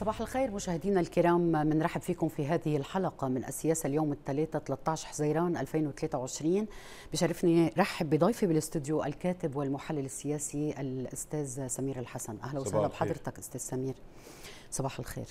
صباح الخير مشاهدينا الكرام بنرحب فيكم في هذه الحلقه من السياسه اليوم الثلاثاء 13 حزيران 2023 بشرفني رحب بضيفي بالاستوديو الكاتب والمحلل السياسي الاستاذ سمير الحسن اهلا وسهلا بحضرتك استاذ سمير صباح الخير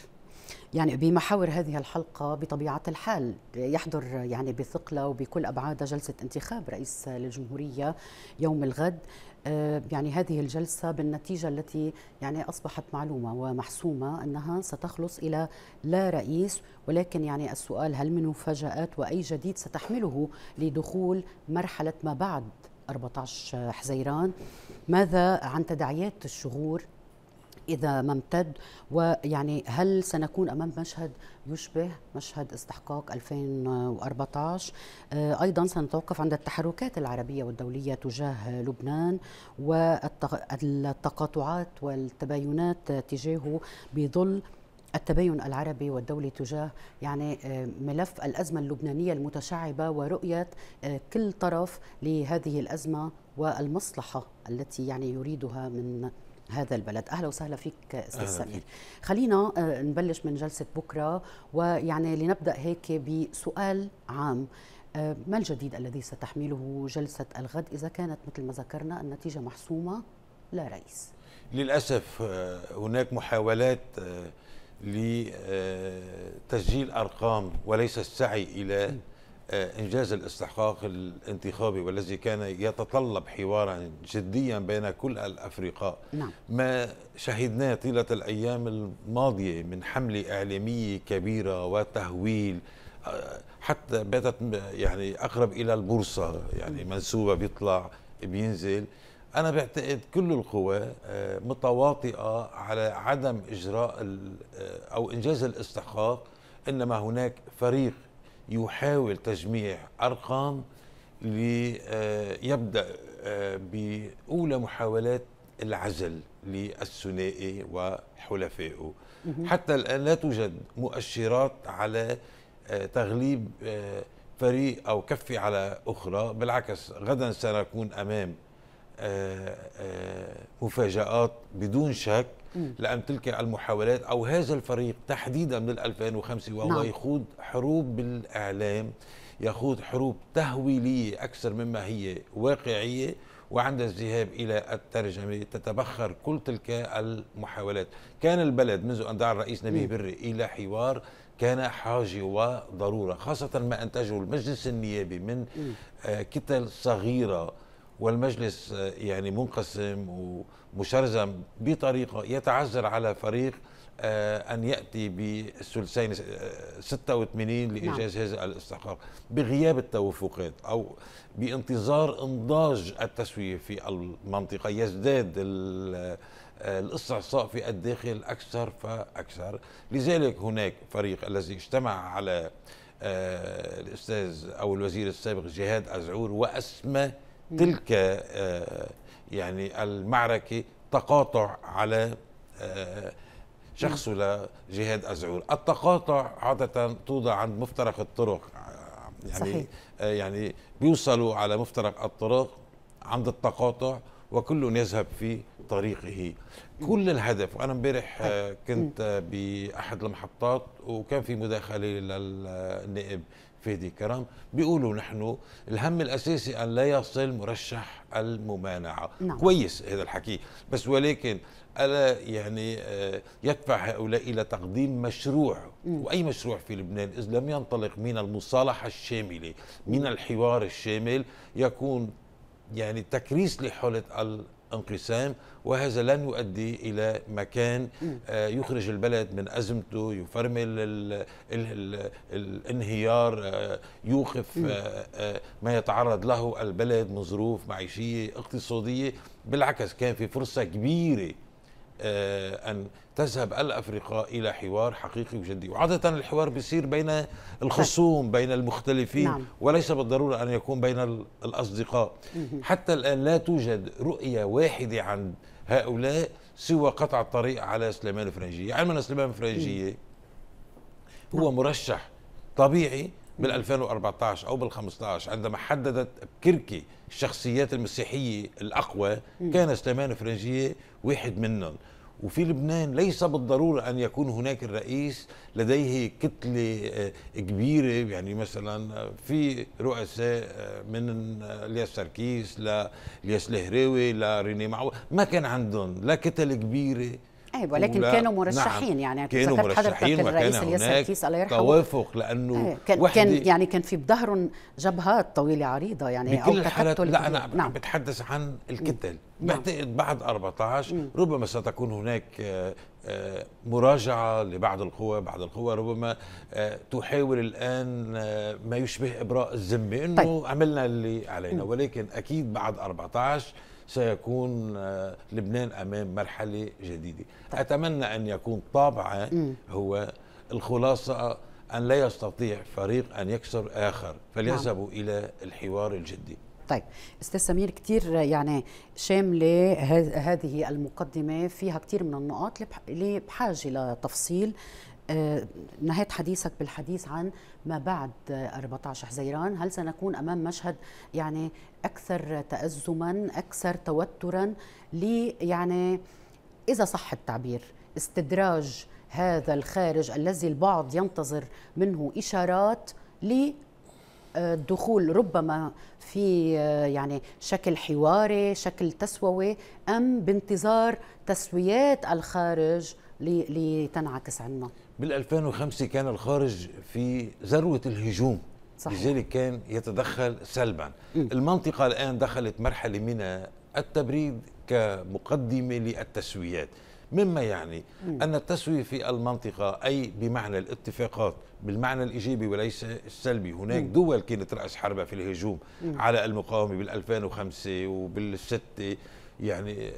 يعني بمحاور هذه الحلقة بطبيعة الحال يحضر يعني بثقلة وبكل أبعادها جلسة انتخاب رئيس للجمهورية يوم الغد آه، يعني هذه الجلسة بالنتيجة التي يعني أصبحت معلومة ومحسومة أنها ستخلص إلى لا رئيس ولكن يعني السؤال هل من مفاجآت وأي جديد ستحمله لدخول مرحلة ما بعد 14 حزيران ماذا عن تداعيات الشغور إذا ما امتد ويعني هل سنكون أمام مشهد يشبه مشهد استحقاق 2014 آه، أيضا سنتوقف عند التحركات العربية والدولية تجاه لبنان والتقاطعات والتباينات تجاهه بظل التباين العربي والدولي تجاه يعني آه، ملف الأزمة اللبنانية المتشعبة ورؤية آه، كل طرف لهذه الأزمة والمصلحة التي يعني يريدها من هذا البلد اهلا وسهلا فيك استاذ سمير خلينا آه، نبلش من جلسه بكره ويعني لنبدا هيك بسؤال عام آه، ما الجديد الذي ستحمله جلسه الغد اذا كانت مثل ما ذكرنا النتيجه محسومه لا رئيس للاسف آه، هناك محاولات لتسجيل ارقام وليس السعي الى آه، إنجاز الاستحقاق الانتخابي والذي كان يتطلب حوارا جديا بين كل الأفرقاء نعم. ما شهدناه طيلة الأيام الماضية من حملة إعلامية كبيرة وتهويل آه، حتى باتت يعني أقرب إلى البورصة يعني نعم. منسوبة بيطلع بينزل أنا بعتقد كل القوى آه، متواطئة على عدم إجراء أو إنجاز الاستحقاق إنما هناك فريق يحاول تجميع أرقام ليبدأ آه، بأولى محاولات العزل للثنائي وحلفائه حتى الآن لا توجد مؤشرات على آه، تغليب آه، فريق أو كفة على أخرى بالعكس غدا سنكون أمام مفاجآت بدون شك لأن تلك المحاولات أو هذا الفريق تحديدا من 2005 وهو نعم. يخوض حروب بالإعلام يخوض حروب تهويلية أكثر مما هي واقعية وعند الذهاب إلى الترجمة تتبخر كل تلك المحاولات كان البلد منذ أن دعا الرئيس نبيه بري إلى حوار كان حاجة وضرورة خاصة ما أنتجه المجلس النيابي من آه، كتل صغيرة والمجلس آه، يعني منقسم و مشرزم بطريقه يتعذر على فريق آه، ان ياتي بالثلثين 86 آه، نعم. لايجاز هذا الاستحقاق بغياب التوافقات او بانتظار انضاج التسويه في المنطقه يزداد آه، الاستعصاء في الداخل اكثر فاكثر لذلك هناك فريق الذي اجتمع على الاستاذ او الوزير السابق جهاد ازعور واسمى نعم. تلك يعني المعركة تقاطع على آه، شخص ولا جهاد أزعور التقاطع عادة توضع عند مفترق الطرق يعني صحيح. آه، يعني بيوصلوا على مفترق الطرق عند التقاطع وكل يذهب في طريقه كل الهدف وانا امبارح آه، كنت باحد المحطات وكان في مداخله للنائب فادي كرم بيقولوا نحن الهم الاساسي ان لا يصل مرشح الممانعه نعم. كويس هذا الحكي بس ولكن الا يعني آه، يدفع هؤلاء الى تقديم مشروع م. واي مشروع في لبنان اذ لم ينطلق من المصالحه الشامله من الحوار الشامل يكون يعني تكريس لحاله انقسام وهذا لن يؤدي إلى مكان آه، يخرج البلد من أزمته يفرمل الـ الـ الـ الانهيار آه، يوقف آه، ما يتعرض له البلد من ظروف معيشية اقتصادية بالعكس كان في فرصة كبيرة آه، أن تذهب الأفرقاء إلى حوار حقيقي وجدي وعادة الحوار بيصير بين الخصوم بين المختلفين نعم. وليس بالضرورة أن يكون بين الأصدقاء حتى الآن لا توجد رؤية واحدة عند هؤلاء سوى قطع الطريق على سليمان الفرنجية علما يعني سليمان الفرنجية هو مرشح طبيعي بال 2014 او بال 15 عندما حددت بكركي الشخصيات المسيحيه الاقوى كان سليمان فرنجيه واحد منهم وفي لبنان ليس بالضرورة أن يكون هناك الرئيس لديه كتلة آه، كبيرة يعني مثلا آه، في رؤساء آه، من الياس سركيس لإلياس الهراوي لريني معو ما كان عندهم لا كتل كبيرة أيوة ولكن كانوا نعم، مرشحين نعم يعني كانوا مرشحين وكان هناك توافق لانه أيه كان, كان يعني كان في بظهرهم جبهات طويله عريضه يعني بكل او الحالات لا انا نعم،, نعم. بتحدث عن الكتل بعتقد نعم. بعد 14 مم. ربما ستكون هناك آه، آه، مراجعه لبعض القوى بعض القوى ربما آه، تحاول الان ما يشبه ابراء الذمه انه طيب. عملنا اللي علينا مم. ولكن اكيد بعد 14 سيكون آه، لبنان امام مرحله جديده طيب. اتمنى ان يكون طابعا هو الخلاصه ان لا يستطيع فريق ان يكسر اخر فليذهبوا نعم. الى الحوار الجدي طيب استاذ سمير كثير يعني شامله هذه المقدمه فيها كثير من النقاط اللي بحاجه لتفصيل آه، نهيت حديثك بالحديث عن ما بعد 14 حزيران هل سنكون أمام مشهد يعني أكثر تأزما أكثر توترا لي يعني إذا صح التعبير استدراج هذا الخارج الذي البعض ينتظر منه إشارات ل الدخول آه، ربما في آه، يعني شكل حواري شكل تسووي أم بانتظار تسويات الخارج لتنعكس عنا بال 2005 كان الخارج في ذروه الهجوم صحيح. لذلك كان يتدخل سلبا م. المنطقه الان دخلت مرحله من التبريد كمقدمه للتسويات مما يعني م. ان التسويه في المنطقه اي بمعنى الاتفاقات بالمعنى الايجابي وليس السلبي، هناك م. دول كانت راس حربها في الهجوم م. على المقاومه بال 2005 وبال 6 يعني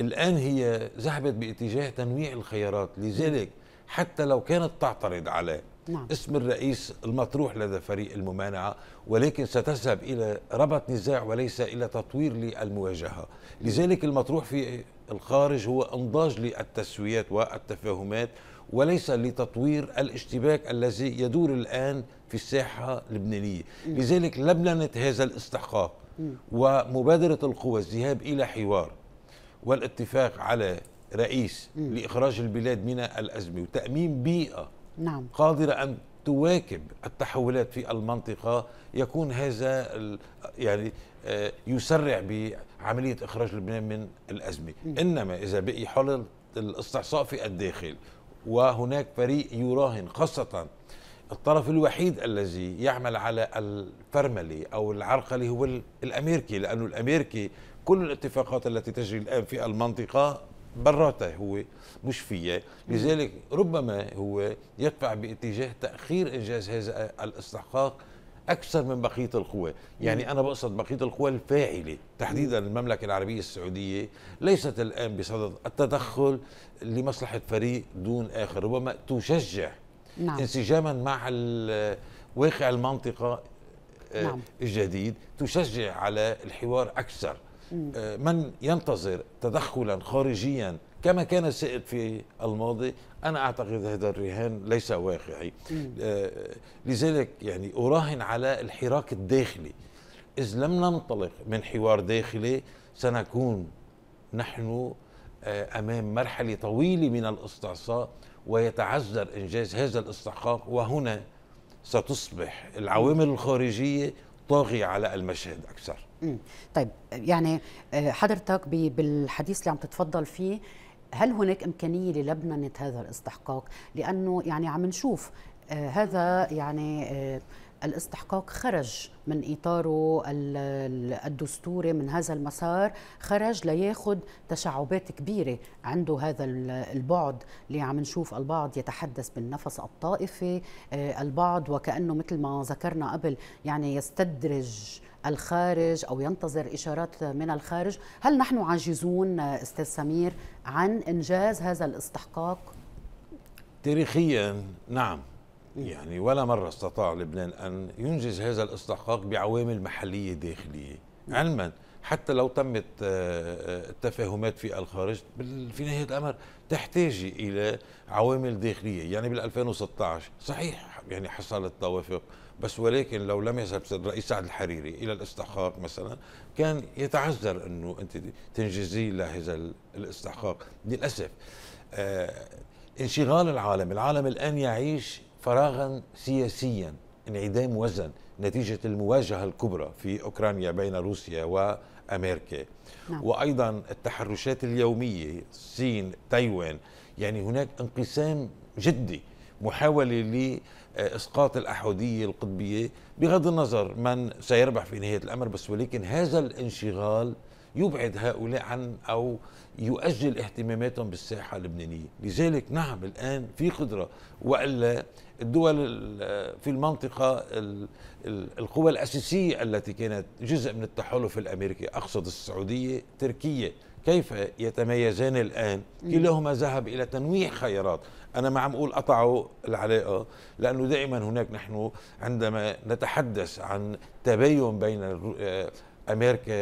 الان هي ذهبت باتجاه تنويع الخيارات، لذلك حتى لو كانت تعترض على نعم. اسم الرئيس المطروح لدى فريق الممانعة ولكن ستذهب إلى ربط نزاع وليس إلى تطوير للمواجهة لذلك المطروح في الخارج هو انضاج للتسويات والتفاهمات وليس لتطوير الاشتباك الذي يدور الآن في الساحة اللبنانية لذلك لبنانة هذا الاستحقاق ومبادرة القوى الذهاب إلى حوار والاتفاق على رئيس م. لإخراج البلاد من الأزمة وتأمين بيئة نعم. قادرة أن تواكب التحولات في المنطقة يكون هذا يعني آه، يسرع بعملية إخراج لبنان من الأزمة م. إنما إذا بقي حل الاستعصاء في الداخل وهناك فريق يراهن خاصة الطرف الوحيد الذي يعمل على الفرملة أو العرقلة هو الأمريكي لأنه الأمريكي كل الاتفاقات التي تجري الآن في المنطقة براته هو مش فيه لذلك ربما هو يدفع باتجاه تاخير انجاز هذا الاستحقاق اكثر من بقيه القوى يعني انا بقصد بقيه القوى الفاعله تحديدا المملكه العربيه السعوديه ليست الان بصدد التدخل لمصلحه فريق دون اخر ربما تشجع نعم. انسجاما مع واقع المنطقه آه، نعم. الجديد تشجع على الحوار اكثر آه، من ينتظر تدخلا خارجيا كما كان سائد في الماضي أنا أعتقد هذا الرهان ليس واقعي آه، لذلك يعني أراهن على الحراك الداخلي إذ لم ننطلق من حوار داخلي سنكون نحن آه، أمام مرحلة طويلة من الاستعصاء ويتعذر إنجاز هذا الاستحقاق وهنا ستصبح العوامل الخارجية طاغية على المشهد أكثر طيب يعني آه، حضرتك بالحديث اللي عم تتفضل فيه هل هناك امكانيه للبنه هذا الاستحقاق لانه يعني عم نشوف آه، هذا يعني آه، الاستحقاق خرج من إطاره الدستوري من هذا المسار خرج لياخذ تشعبات كبيرة عنده هذا البعد اللي عم نشوف البعض يتحدث بالنفس الطائفي آه، البعض وكأنه مثل ما ذكرنا قبل يعني يستدرج الخارج او ينتظر اشارات من الخارج، هل نحن عاجزون استاذ سمير عن انجاز هذا الاستحقاق؟ تاريخيا نعم إيه. يعني ولا مرة استطاع لبنان أن ينجز هذا الاستحقاق بعوامل محلية داخلية نعم. علما حتى لو تمت آه، آه، التفاهمات في الخارج في نهاية الأمر تحتاج إلى عوامل داخلية يعني بال 2016 صحيح يعني حصل التوافق بس ولكن لو لم يذهب الرئيس سعد الحريري إلى الاستحقاق مثلا كان يتعذر أنه أنت تنجزي لهذا الاستحقاق للأسف آه، انشغال العالم العالم الآن يعيش فراغا سياسيا انعدام وزن نتيجة المواجهة الكبرى في أوكرانيا بين روسيا وأمريكا نعم. وأيضا التحرشات اليومية الصين تايوان يعني هناك انقسام جدي محاولة لإسقاط الأحودية القطبية بغض النظر من سيربح في نهاية الأمر بس ولكن هذا الانشغال يبعد هؤلاء عن أو يؤجل اهتماماتهم بالساحة اللبنانية لذلك نعم الآن في قدرة وإلا الدول في المنطقة القوى الأساسية التي كانت جزء من التحالف الأمريكي أقصد السعودية تركيا كيف يتميزان الآن كلاهما ذهب إلى تنويع خيارات أنا ما عم أقول قطعوا العلاقة لأنه دائما هناك نحن عندما نتحدث عن تباين بين آه، امريكا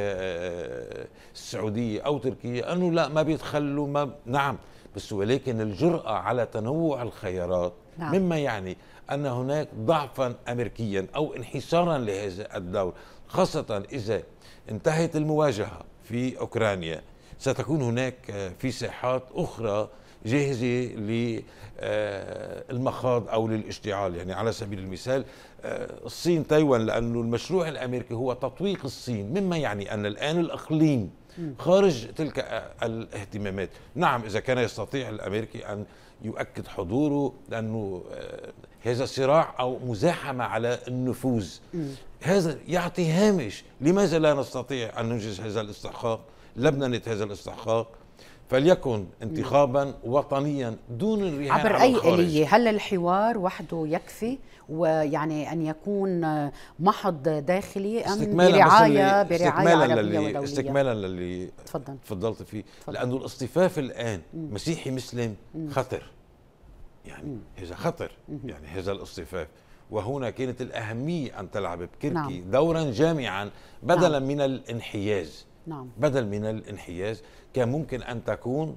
السعوديه او تركيا انه لا ما بيتخلوا ما نعم بس ولكن الجراه على تنوع الخيارات نعم. مما يعني ان هناك ضعفا امريكيا او انحسارا لهذا الدور خاصه اذا انتهت المواجهه في اوكرانيا ستكون هناك آه، في ساحات اخرى جاهزه للمخاض آه، او للاشتعال يعني على سبيل المثال آه، الصين تايوان لانه المشروع الامريكي هو تطويق الصين مما يعني ان الان الاقليم خارج تلك الاهتمامات نعم اذا كان يستطيع الامريكي ان يؤكد حضوره لانه آه، هذا صراع او مزاحمه على النفوذ هذا يعطي هامش لماذا لا نستطيع ان ننجز هذا الاستحقاق لبنانه هذا الاستحقاق فليكن انتخابا وطنيا دون الرهان عبر اي اليه هل الحوار وحده يكفي ويعني ان يكون محض داخلي ام برعايه برعايه استكمالا للي استكمالا للي تفضل تفضلت فيه تفضل. لانه الاصطفاف الان م. مسيحي مسلم خطر يعني هذا خطر م. يعني هذا الاصطفاف وهنا كانت الأهمية أن تلعب بكركي نعم. دورا جامعا بدلا نعم. من الانحياز نعم. بدل من الانحياز كان ممكن أن تكون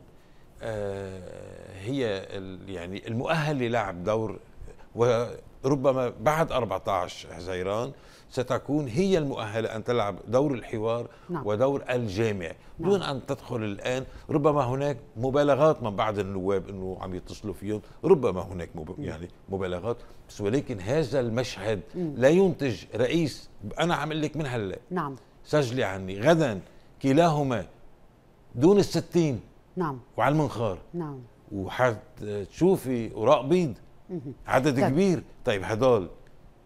آه، هي يعني المؤهل للعب دور وربما بعد 14 حزيران ستكون هي المؤهلة أن تلعب دور الحوار نعم. ودور الجامع نعم. دون أن تدخل الآن ربما هناك مبالغات من بعض النواب أنه عم يتصلوا فيهم ربما هناك مب... نعم. يعني مبالغات بس ولكن هذا المشهد لا ينتج رئيس أنا عم لك من هلا نعم سجلي عني غدا كلاهما دون الستين نعم وعلى المنخار نعم وحتشوفي وراء بيض عدد طيب. كبير طيب هدول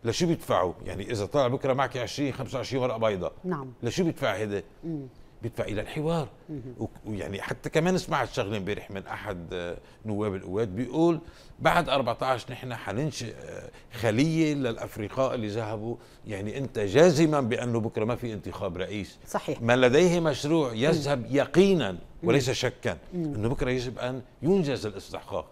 لشو بيدفعوا يعني اذا طلع بكره معك 20 25 ورقه بيضاء نعم لشو بيدفع هذا بيدفع الى الحوار ويعني حتى كمان سمعت شغله امبارح من احد آه، نواب القوات بيقول بعد 14 نحن حننشئ آه، خليه للافرقاء اللي ذهبوا يعني انت جازما بانه بكره ما في انتخاب رئيس صحيح من لديه مشروع يذهب يقينا وليس شكا انه بكره يجب ان ينجز الاستحقاق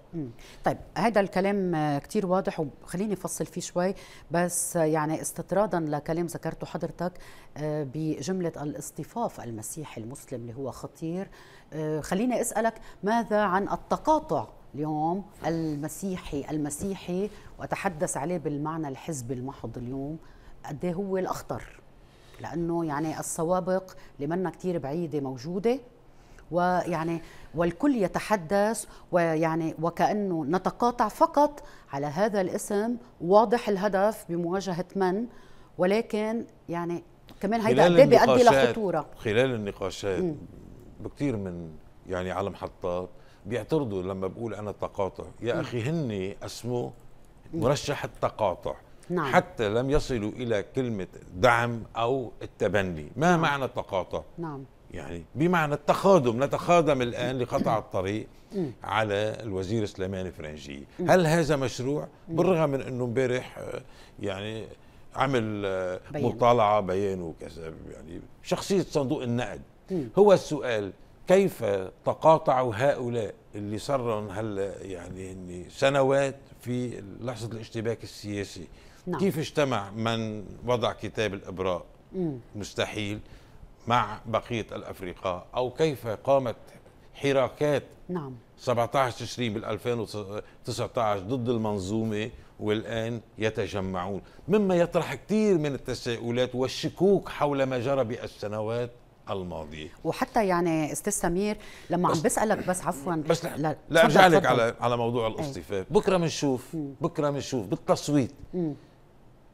طيب هذا الكلام آه، كثير واضح وخليني افصل فيه شوي بس يعني استطرادا لكلام ذكرته حضرتك بجمله الاصطفاف المسيحي المسلم اللي هو خطير آه، خليني اسالك ماذا عن التقاطع اليوم المسيحي المسيحي واتحدث عليه بالمعنى الحزبي المحض اليوم قد إيه هو الاخطر لانه يعني السوابق اللي منا كثير بعيده موجوده ويعني والكل يتحدث ويعني وكانه نتقاطع فقط على هذا الاسم واضح الهدف بمواجهه من ولكن يعني كمان هيدا قد إيه بيؤدي لخطوره خلال النقاشات م. بكثير من يعني على محطات بيعترضوا لما بقول انا تقاطع يا اخي هن اسمه مرشح التقاطع نعم. حتى لم يصلوا الى كلمه دعم او التبني ما نعم. معنى التقاطع نعم يعني بمعنى التخادم نتخادم الان لقطع الطريق على الوزير سليمان فرنجي هل هذا مشروع بالرغم من انه امبارح آه، يعني عمل آه، بيان. مطالعه بيان وكذا يعني شخصيه صندوق النقد هو السؤال كيف تقاطع هؤلاء اللي صاروا هلا يعني سنوات في لحظه الاشتباك السياسي نعم. كيف اجتمع من وضع كتاب الابراء مم. مستحيل مع بقيه الافرقاء او كيف قامت حراكات نعم 17 تشرين بال 2019 ضد المنظومه والان يتجمعون مما يطرح كثير من التساؤلات والشكوك حول ما جرى بالسنوات الماضي وحتى يعني استاذ سمير لما عم بسالك بس عفوا بس لا, لا, ارجع لك على على موضوع إيه. الاصطفاف بكره بنشوف بكره بنشوف بالتصويت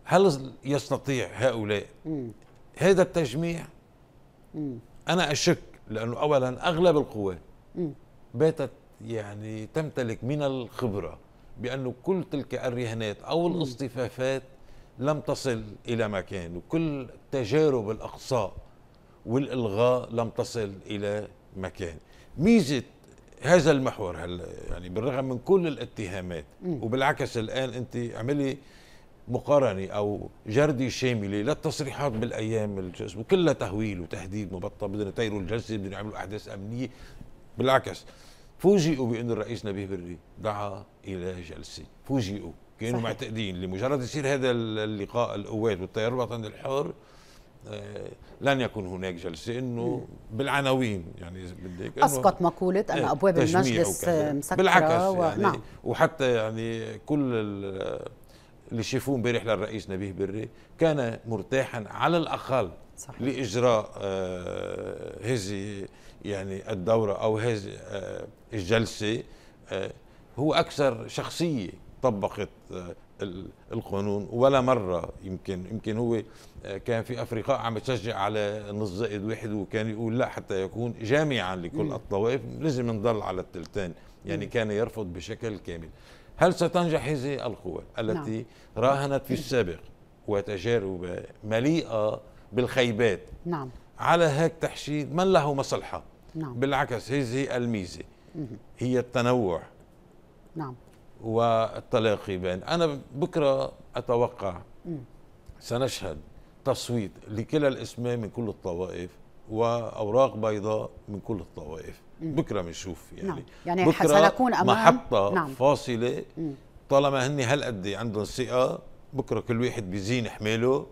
هل يستطيع هؤلاء هذا التجميع انا اشك لانه اولا اغلب القوى باتت يعني تمتلك من الخبره بانه كل تلك الرهانات او الاصطفافات لم تصل الى مكان وكل تجارب الاقصاء والإلغاء لم تصل إلى مكان ميزة هذا المحور هلا يعني بالرغم من كل الاتهامات وبالعكس الآن أنت عملي مقارنة أو جردي شاملة للتصريحات بالأيام الجسم كلها تهويل وتهديد مبطل بدنا يطيروا الجلسة بدنا يعملوا أحداث أمنية بالعكس فوجئوا بأن الرئيس نبيه بري دعا إلى جلسة فوجئوا كانوا صحيح. معتقدين لمجرد يصير هذا اللقاء القوات والتيار الوطني الحر آه، لن يكون هناك جلسه انه بالعناوين يعني بدك اسقط مقوله ان إيه، ابواب المجلس مسكره بالعكس و... يعني نعم. وحتى يعني كل اللي شافوه امبارح للرئيس نبيه بري كان مرتاحا على الاقل صحيح. لاجراء آه، هذه يعني الدوره او هذه آه، الجلسه هو اكثر شخصيه طبقت القانون ولا مره يمكن يمكن هو آه، كان في افريقيا عم يشجع على نص زائد واحد وكان يقول لا حتى يكون جامعا لكل الطوائف لازم نضل على الثلثين يعني كان يرفض بشكل كامل هل ستنجح هذه القوى التي نعم. راهنت في نعم. السابق وتجارب مليئه بالخيبات نعم على هيك تحشيد من له مصلحه نعم. بالعكس هذه الميزه هي التنوع نعم والتلاقي بين أنا بكرة أتوقع سنشهد تصويت لكلا الاسماء من كل الطوائف واوراق بيضاء من كل الطوائف بكره بنشوف يعني نعم. يعني بكرة سنكون امام محطه نعم. فاصله طالما هن هالقد عندهم ثقه بكره كل واحد بيزين حماله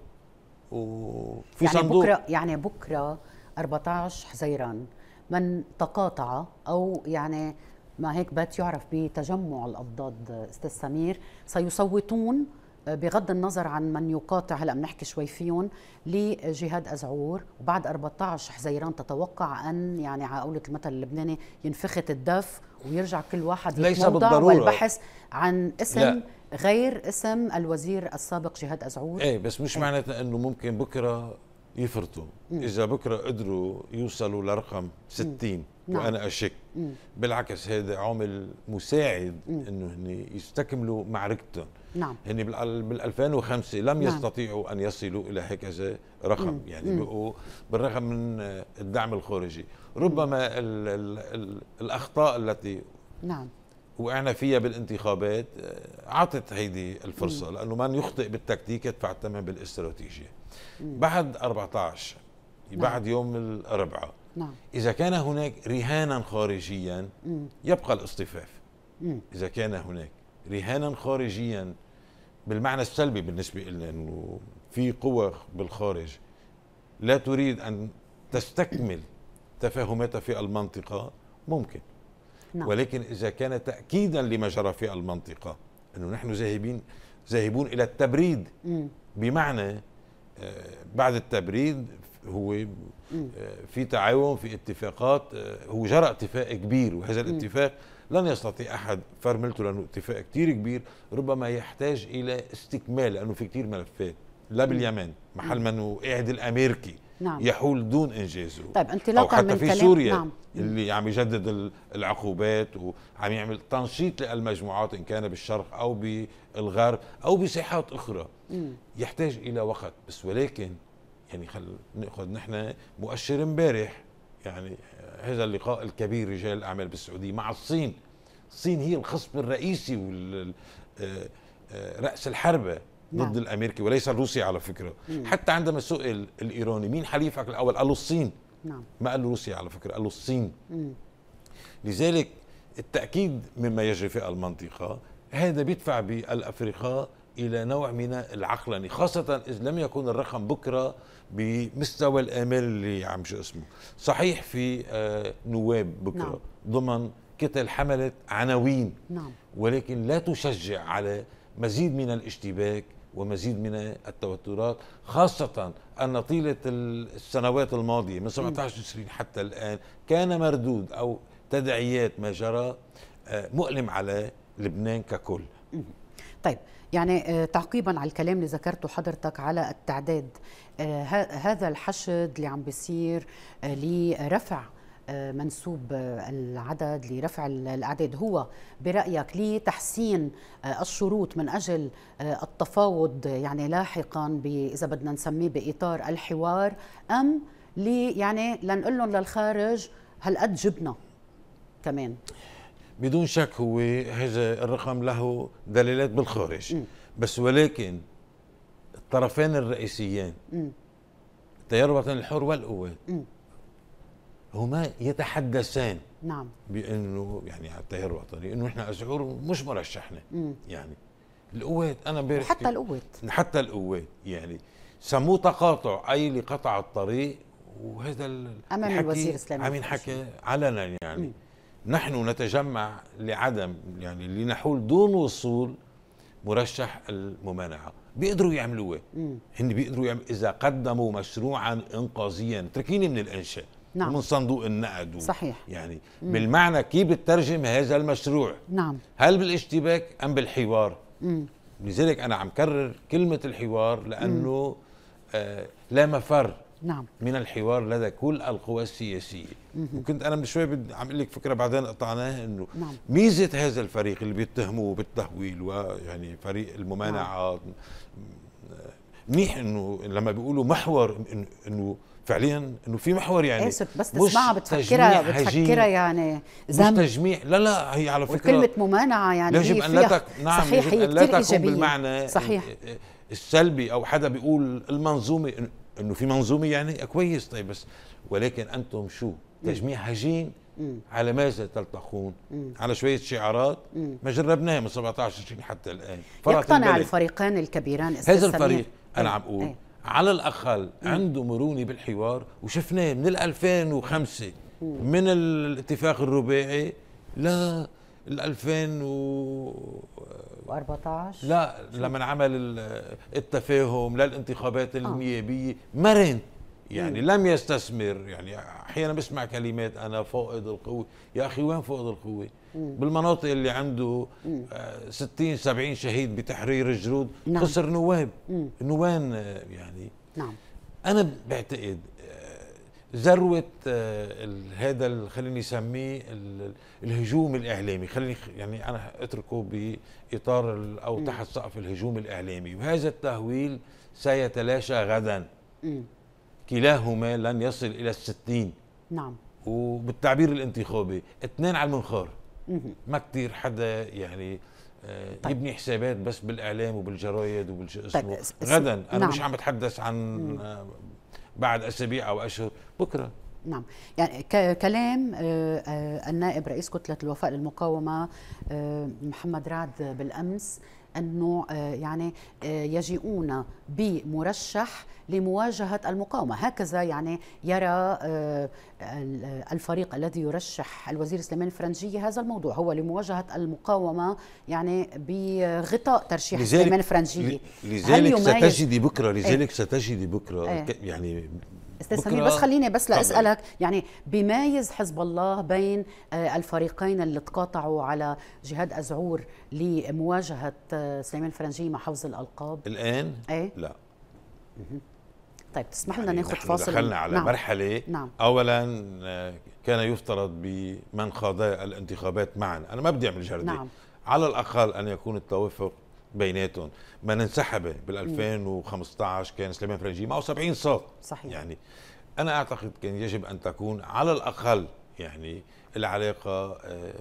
وفي يعني صندوق بكره يعني بكره 14 حزيران من تقاطع او يعني ما هيك بات يعرف بتجمع الأضداد أستاذ سمير سيصوتون آه، بغض النظر عن من يقاطع هلا بنحكي شوي فيهم لجهاد ازعور وبعد 14 حزيران تتوقع ان يعني على قولة المثل اللبناني ينفخت الدف ويرجع كل واحد ليس بالضروره والبحث عن اسم لا. غير اسم الوزير السابق جهاد ازعور ايه بس مش أي. معناتها انه ممكن بكره يفرطوا اذا بكره قدروا يوصلوا لرقم 60 نعم. وانا اشك مم. بالعكس هذا عامل مساعد انه هن يستكملوا معركتهم نعم هن بال 2005 لم نعم. يستطيعوا ان يصلوا الى هكذا رقم مم. يعني بقوا بالرغم من الدعم الخارجي ربما الـ الـ الـ الاخطاء التي نعم وقعنا فيها بالانتخابات آه، عطت هيدي الفرصه لانه من يخطئ بالتكتيك يدفع الثمن بالاستراتيجيه بعد 14 نعم. بعد يوم الأربعاء نعم. إذا كان هناك رهانا خارجيا يبقى الاصطفاف إذا كان هناك رهانا خارجيا بالمعنى السلبي بالنسبة لنا أنه في قوى بالخارج لا تريد أن تستكمل تفاهماتها في المنطقة ممكن نعم. ولكن إذا كان تأكيدا لما جرى في المنطقة أنه نحن ذاهبين ذاهبون إلى التبريد مم. بمعنى بعد التبريد هو آه، في تعاون في اتفاقات آه، هو جرى اتفاق كبير وهذا الاتفاق لن يستطيع احد فرملته لانه اتفاق كثير كبير ربما يحتاج الى استكمال لانه في كثير ملفات لا باليمن محل ما انه قاعد الامريكي نعم. يحول دون انجازه طيب انطلاقا أو حتى من في سوريا نعم. اللي عم يجدد العقوبات وعم يعمل تنشيط للمجموعات ان كان بالشرق او بالغرب او بساحات اخرى مم. يحتاج الى وقت بس ولكن يعني خل ناخذ نحن مؤشر امبارح يعني هذا اللقاء الكبير رجال الاعمال بالسعوديه مع الصين الصين هي الخصم الرئيسي وال آه، آه، راس الحربه ضد نعم. الامريكي وليس الروسي على فكره مم. حتى عندما سئل الايراني مين حليفك الاول قال له الصين نعم. ما قال له روسيا على فكره قال له الصين مم. لذلك التاكيد مما يجري في المنطقه هذا بيدفع بالافرقاء الى نوع من العقلنه خاصه اذ لم يكن الرقم بكره بمستوى الامال اللي عم شو اسمه صحيح في آه، نواب بكره نعم. ضمن كتل حملت عناوين نعم. ولكن لا تشجع على مزيد من الاشتباك ومزيد من التوترات خاصة أن طيلة السنوات الماضية من 17 تشرين حتى الآن كان مردود أو تداعيات ما جرى آه، مؤلم على لبنان ككل طيب يعني آه، تعقيبا على الكلام اللي ذكرته حضرتك على التعداد آه، هذا الحشد اللي عم بيصير لرفع منسوب العدد لرفع الاعداد هو برايك لتحسين الشروط من اجل التفاوض يعني لاحقا اذا بدنا نسميه باطار الحوار ام لي يعني لنقول لهم للخارج هالقد جبنا كمان بدون شك هو هذا الرقم له دلالات بالخارج م. بس ولكن الطرفين الرئيسيين التيار الوطني الحر والقوات هما يتحدثان نعم بانه يعني على التيار الوطني انه احنا اشعر مش مرشحنا يعني القوات انا امبارح حتى القوات حتى القوات يعني سموه تقاطع اي لقطع الطريق وهذا امام الوزير اسلام عم ينحكى علنا يعني مم. نحن نتجمع لعدم يعني لنحول دون وصول مرشح الممانعه بيقدروا يعملوا هن بيقدروا يعمل اذا قدموا مشروعا انقاذيا تركيني من الانشاء نعم. من صندوق النقد صحيح يعني مم. بالمعنى كيف بتترجم هذا المشروع نعم هل بالاشتباك ام بالحوار مم. لذلك انا عم كرر كلمه الحوار لانه آه لا مفر نعم من الحوار لدى كل القوى السياسيه مم. وكنت انا من شوي بد... عم اقول لك فكره بعدين قطعناها انه نعم. ميزه هذا الفريق اللي بيتهموه بالتهويل ويعني فريق الممانعه نعم. منيح انه لما بيقولوا محور انه فعليا انه في محور يعني اسف بس تسمعها بتفكرها بتفكرها يعني ذنب مش تجميع لا لا هي على فكره كلمه ممانعه يعني يجب ان لا تك... نعم صحيح يجب ان لا تكون إيجابية. بالمعنى صحيح السلبي او حدا بيقول المنظومه انه في منظومه يعني كويس طيب بس ولكن انتم شو تجميع هجين على ماذا تلتقون على شوية شعارات ما جربناها من 17 حتى الآن يقتنع البلد. الفريقان الكبيران هذا الفريق أنا إيه، عم أقول ايه. على الاقل عنده مرونه بالحوار وشفناه من 2005 من الاتفاق الرباعي لا 2014 لا لما عمل التفاهم للانتخابات آه. النيابيه مرن يعني لم يستثمر يعني احيانا بسمع كلمات انا فائض القوه يا اخي وين فائض القوه بالمناطق اللي عنده 60 70 آه، شهيد بتحرير الجرود نعم. خسر نواب نوان آه، يعني نعم انا بعتقد آه، ذروه هذا خليني اسميه الهجوم الاعلامي خليني يعني انا اتركه باطار او تحت سقف الهجوم الاعلامي وهذا التهويل سيتلاشى غدا كلاهما لن يصل الى الستين نعم وبالتعبير الانتخابي اثنين على المنخار ما كثير حدا يعني آه، طيب. يبني حسابات بس بالاعلام وبالجرايد وبالشو طيب. غدا انا نعم. مش عم بتحدث عن آه، بعد اسابيع او اشهر بكره نعم يعني كلام آه، النائب رئيس كتلة الوفاء للمقاومة محمد رعد بالأمس انه آه، يعني آه، يجيئون بمرشح لمواجهه المقاومه، هكذا يعني يرى آه، الفريق الذي يرشح الوزير سليمان الفرنجي هذا الموضوع هو لمواجهه المقاومه يعني بغطاء ترشيح سليمان الفرنجي لذلك ستجد بكره لذلك ايه؟ ستجد بكره ايه؟ يعني استاذ سمير بس خليني بس لاسالك يعني بيميز حزب الله بين آه، الفريقين اللي تقاطعوا على جهاد ازعور لمواجهه آه، سليمان الفرنجي مع حوز الالقاب الان؟ ايه؟ لا طيب تسمح لنا يعني ناخذ فاصل دخلنا على نعم. مرحله نعم. اولا آه، كان يفترض بمن خاض الانتخابات معا انا ما بدي اعمل جردي نعم. على الاقل ان يكون التوافق بيناتهم ما ننسحب بال 2015 كان سليمان فرنجي معه 70 صوت صحيح يعني انا اعتقد كان يجب ان تكون على الاقل يعني العلاقه آه،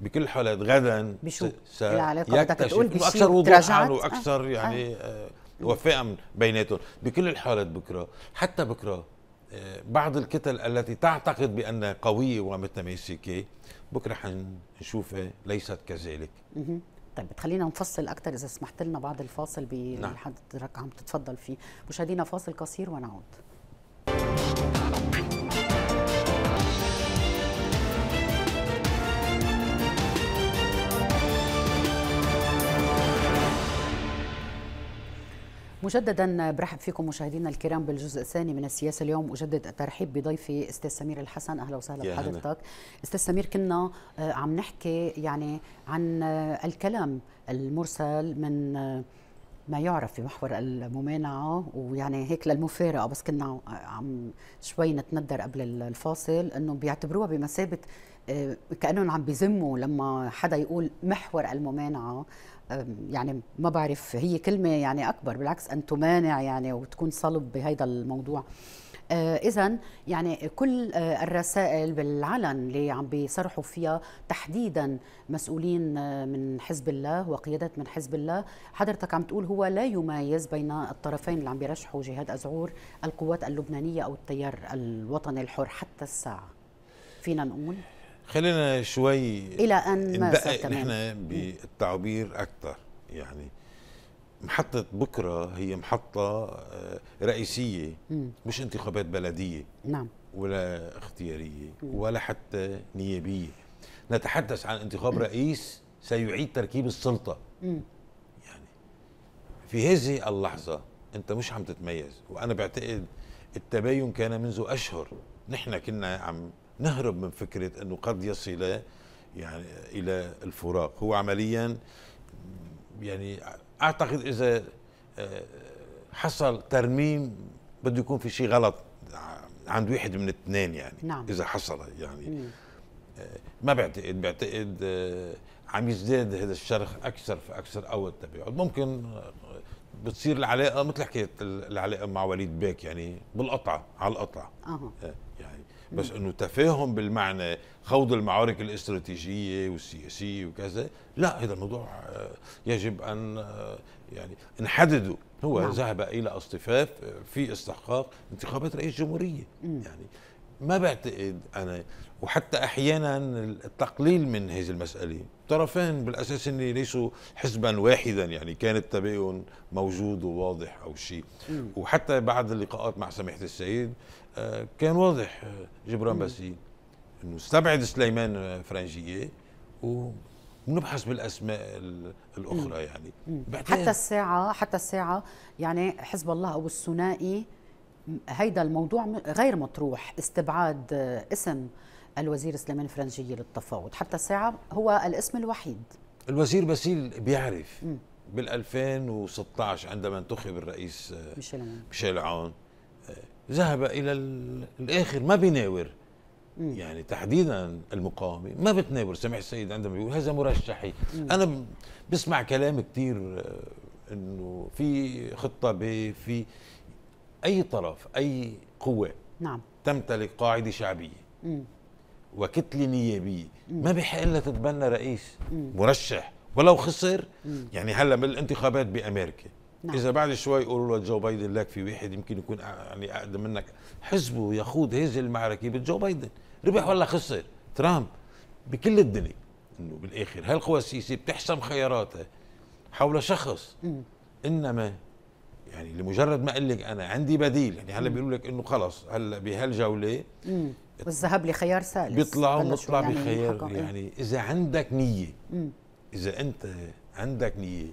بكل الحالات غدا بشو العلاقه بدك تقول بشيء اكثر وضوحا آه. واكثر آه. يعني آه. وفاء بيناتهم بكل الحالات بكره حتى بكره آه، بعض الكتل التي تعتقد بأنها قوية ومتماسكة بكرة حنشوفها ليست كذلك طيب خلينا نفصل اكتر اذا سمحت لنا بعد الفاصل اللي نعم. حضرتك عم تتفضل فيه مشاهدينا فاصل قصير ونعود مجددا برحب فيكم مشاهدينا الكرام بالجزء الثاني من السياسه اليوم اجدد الترحيب بضيفي استاذ سمير الحسن اهلا وسهلا بحضرتك استاذ سمير كنا آه، عم نحكي يعني عن آه، الكلام المرسل من آه، ما يعرف بمحور الممانعة ويعني هيك للمفارقة بس كنا عم شوي نتندر قبل الفاصل انه بيعتبروها بمثابة كانهم عم بيذموا لما حدا يقول محور الممانعه يعني ما بعرف هي كلمة يعني أكبر بالعكس أن تمانع يعني وتكون صلب بهذا الموضوع أه، اذا يعني كل أه، الرسائل بالعلن اللي عم بيصرحوا فيها تحديدا مسؤولين أه، من حزب الله وقيادات من حزب الله حضرتك عم تقول هو لا يميز بين الطرفين اللي عم بيرشحوا جهاد ازعور القوات اللبنانيه او التيار الوطني الحر حتى الساعه فينا نقول خلينا شوي الى ان ما نحن بالتعبير اكثر يعني محطة بكرة هي محطة آه، رئيسية مش انتخابات بلدية نعم ولا اختيارية ولا حتى نيابية نتحدث عن انتخاب رئيس سيعيد تركيب السلطة يعني في هذه اللحظة انت مش عم تتميز وانا بعتقد التباين كان منذ اشهر نحن كنا عم نهرب من فكرة أنه قد يصل يعني إلى الفراق هو عمليا يعني أعتقد إذا آه، حصل ترميم بده يكون في شيء غلط عند واحد من الاثنين يعني نعم. إذا حصل يعني آه، ما بعتقد بعتقد آه، عم يزداد هذا الشرخ أكثر فأكثر أو التباعد ممكن بتصير العلاقه مثل حكيت العلاقه مع وليد باك يعني بالقطعه على القطعه أه. بس انه تفاهم بالمعنى خوض المعارك الاستراتيجيه والسياسيه وكذا لا هذا الموضوع آه، يجب ان آه، يعني نحدده هو نعم. ذهب الى اصطفاف آه، في استحقاق انتخابات رئيس جمهوريه يعني ما بعتقد انا وحتى احيانا التقليل من هذه المساله طرفين بالاساس ان ليسوا حزبا واحدا يعني كان التباين موجود وواضح او شيء وحتى بعد اللقاءات مع سماحه السيد آه، كان واضح آه، جبران باسيل انه استبعد سليمان آه، فرنجيه و ونبحث بالاسماء الاخرى يعني حتى الساعه حتى الساعه يعني حزب الله او الثنائي هيدا الموضوع غير مطروح استبعاد اسم الوزير سليمان فرنجيه للتفاوض حتى الساعه هو الاسم الوحيد الوزير باسيل بيعرف بال 2016 عندما انتخب الرئيس ميشيل عون ذهب الى الاخر ما بيناور يعني تحديدا المقاومه ما بتناور سمح السيد عندما بيقول هذا مرشحي انا بسمع كلام كثير آه، انه في خطه ب في اي طرف اي قوه نعم تمتلك قاعده شعبيه وكتله نيابيه ما بحق لها تتبنى رئيس مرشح ولو خسر يعني هلا بالانتخابات بامريكا نعم. اذا بعد شوي يقولوا له جو بايدن لك في واحد يمكن يكون يعني اقدم منك حزبه يخوض هذه المعركه بجو بايدن ربح ولا خسر ترامب بكل الدنيا انه بالاخر هالقوى السياسيه بتحسم خياراتها حول شخص م. انما يعني لمجرد ما اقول لك انا عندي بديل يعني هلا بيقولوا لك انه خلص هلا بهالجوله والذهاب لخيار ثالث بيطلعوا ونطلع يعني بخيار يعني, يعني اذا عندك نيه م. اذا انت عندك نيه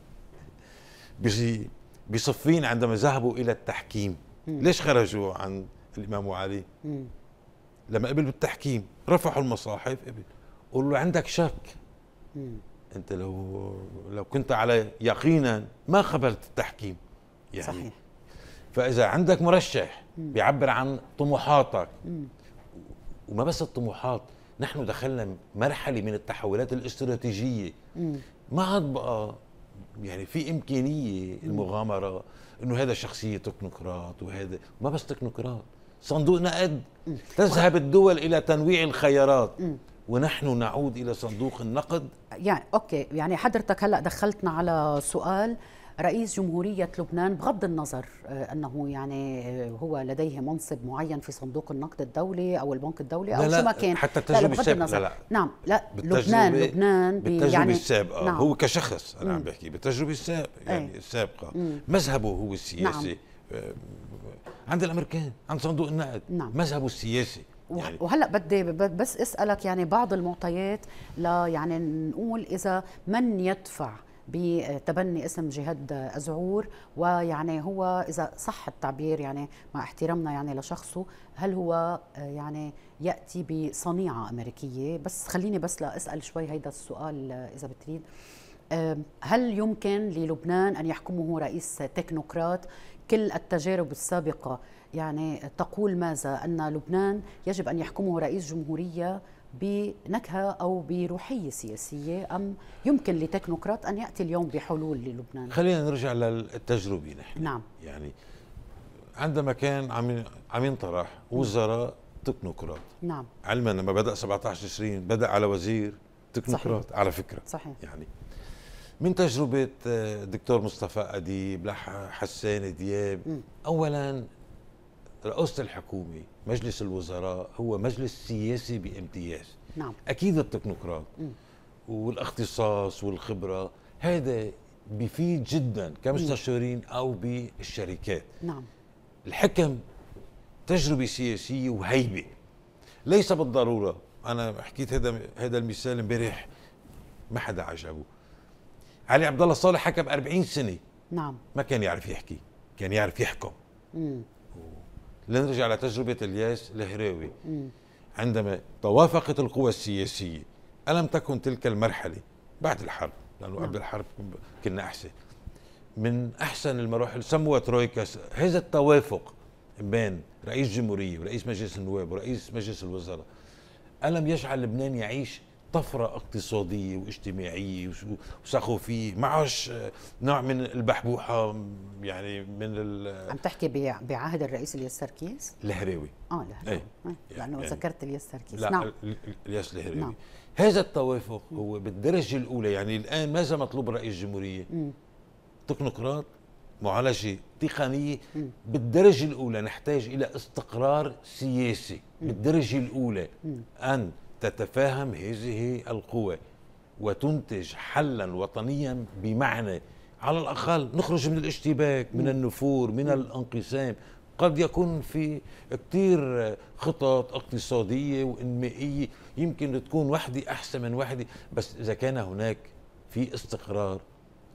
بصفين عندما ذهبوا الى التحكيم مم. ليش خرجوا عن الامام علي مم. لما قبل بالتحكيم رفعوا المصاحف قبل قالوا له عندك شك مم. انت لو لو كنت على يقينا ما خبرت التحكيم يعني صحيح فاذا عندك مرشح بيعبر عن طموحاتك وما بس الطموحات نحن دخلنا مرحله من التحولات الاستراتيجيه ما عاد بقى يعني في امكانيه المغامره انه هذا شخصيه تكنوقراط وهذا ما بس تكنوقراط صندوق نقد تذهب الدول الى تنويع الخيارات ونحن نعود الى صندوق النقد يعني اوكي يعني حضرتك هلا دخلتنا على سؤال رئيس جمهورية لبنان بغض النظر آه، أنه يعني آه، هو لديه منصب معين في صندوق النقد الدولي أو البنك الدولي أو لا شو ما كان حتى التجربة السابقة لا, لا نعم لا لبنان لبنان بالتجربة يعني السابقة نعم. هو كشخص أنا عم بحكي بالتجربة السابقة إيه. يعني ايه. السابقة مم. مذهبه هو السياسي نعم. آه، عند الأمريكان عند صندوق النقد نعم. مذهبه السياسي يعني وهلا بدي بس اسالك يعني بعض المعطيات لا يعني نقول اذا من يدفع بتبني اسم جهاد أزعور ويعني هو إذا صح التعبير يعني مع احترامنا يعني لشخصه هل هو آه، يعني يأتي بصنيعة أمريكية بس خليني بس لأسأل شوي هيدا السؤال آه، إذا بتريد هل يمكن للبنان أن يحكمه رئيس تكنوقراط كل التجارب السابقة يعني تقول ماذا أن لبنان يجب أن يحكمه رئيس جمهورية بنكهة أو بروحية سياسية أم يمكن لتكنوقراط أن يأتي اليوم بحلول للبنان خلينا نرجع للتجربة نحن نعم يعني عندما كان عم عم ينطرح وزراء نعم. تكنوقراط نعم علما لما بدا 17 تشرين بدا على وزير تكنوقراط على فكره صحيح يعني من تجربه آه، دكتور مصطفى اديب لح حسان دياب اولا رئاسة الحكومة مجلس الوزراء هو مجلس سياسي بامتياز نعم. أكيد التكنوقراط والاختصاص والخبرة هذا بيفيد جدا كمستشارين أو بالشركات نعم. الحكم تجربة سياسية وهيبة ليس بالضرورة أنا حكيت هذا هذا المثال امبارح ما حدا عجبه علي عبد الله صالح حكم 40 سنة نعم ما كان يعرف يحكي كان يعرف يحكم مم. لنرجع لتجربة الياس الهراوي عندما توافقت القوى السياسية ألم تكن تلك المرحلة بعد الحرب لأنه قبل نعم. الحرب كنا أحسن من أحسن المراحل سموها ترويكا هذا التوافق بين رئيس جمهورية ورئيس مجلس النواب ورئيس مجلس الوزراء ألم يجعل لبنان يعيش طفرة اقتصادية واجتماعية وسخوفية فيه آه، نوع من البحبوحة يعني من ال عم تحكي بعهد الرئيس الياس سركيس؟ الهراوي اه الهراوي إيه. آه، يعني لأنه يعني ذكرت الياس سركيس لا نعم الياس الهراوي نعم. هذا التوافق هو بالدرجة الأولى يعني الآن ماذا مطلوب رئيس الجمهورية؟ تكنوقراط معالجة تقنية بالدرجة الأولى نحتاج إلى استقرار سياسي م. بالدرجة الأولى م. أن تتفاهم هذه القوى وتنتج حلا وطنيا بمعنى على الاقل نخرج من الاشتباك من النفور من الانقسام قد يكون في كثير خطط اقتصاديه وانمائيه يمكن تكون وحده احسن من وحده بس اذا كان هناك في استقرار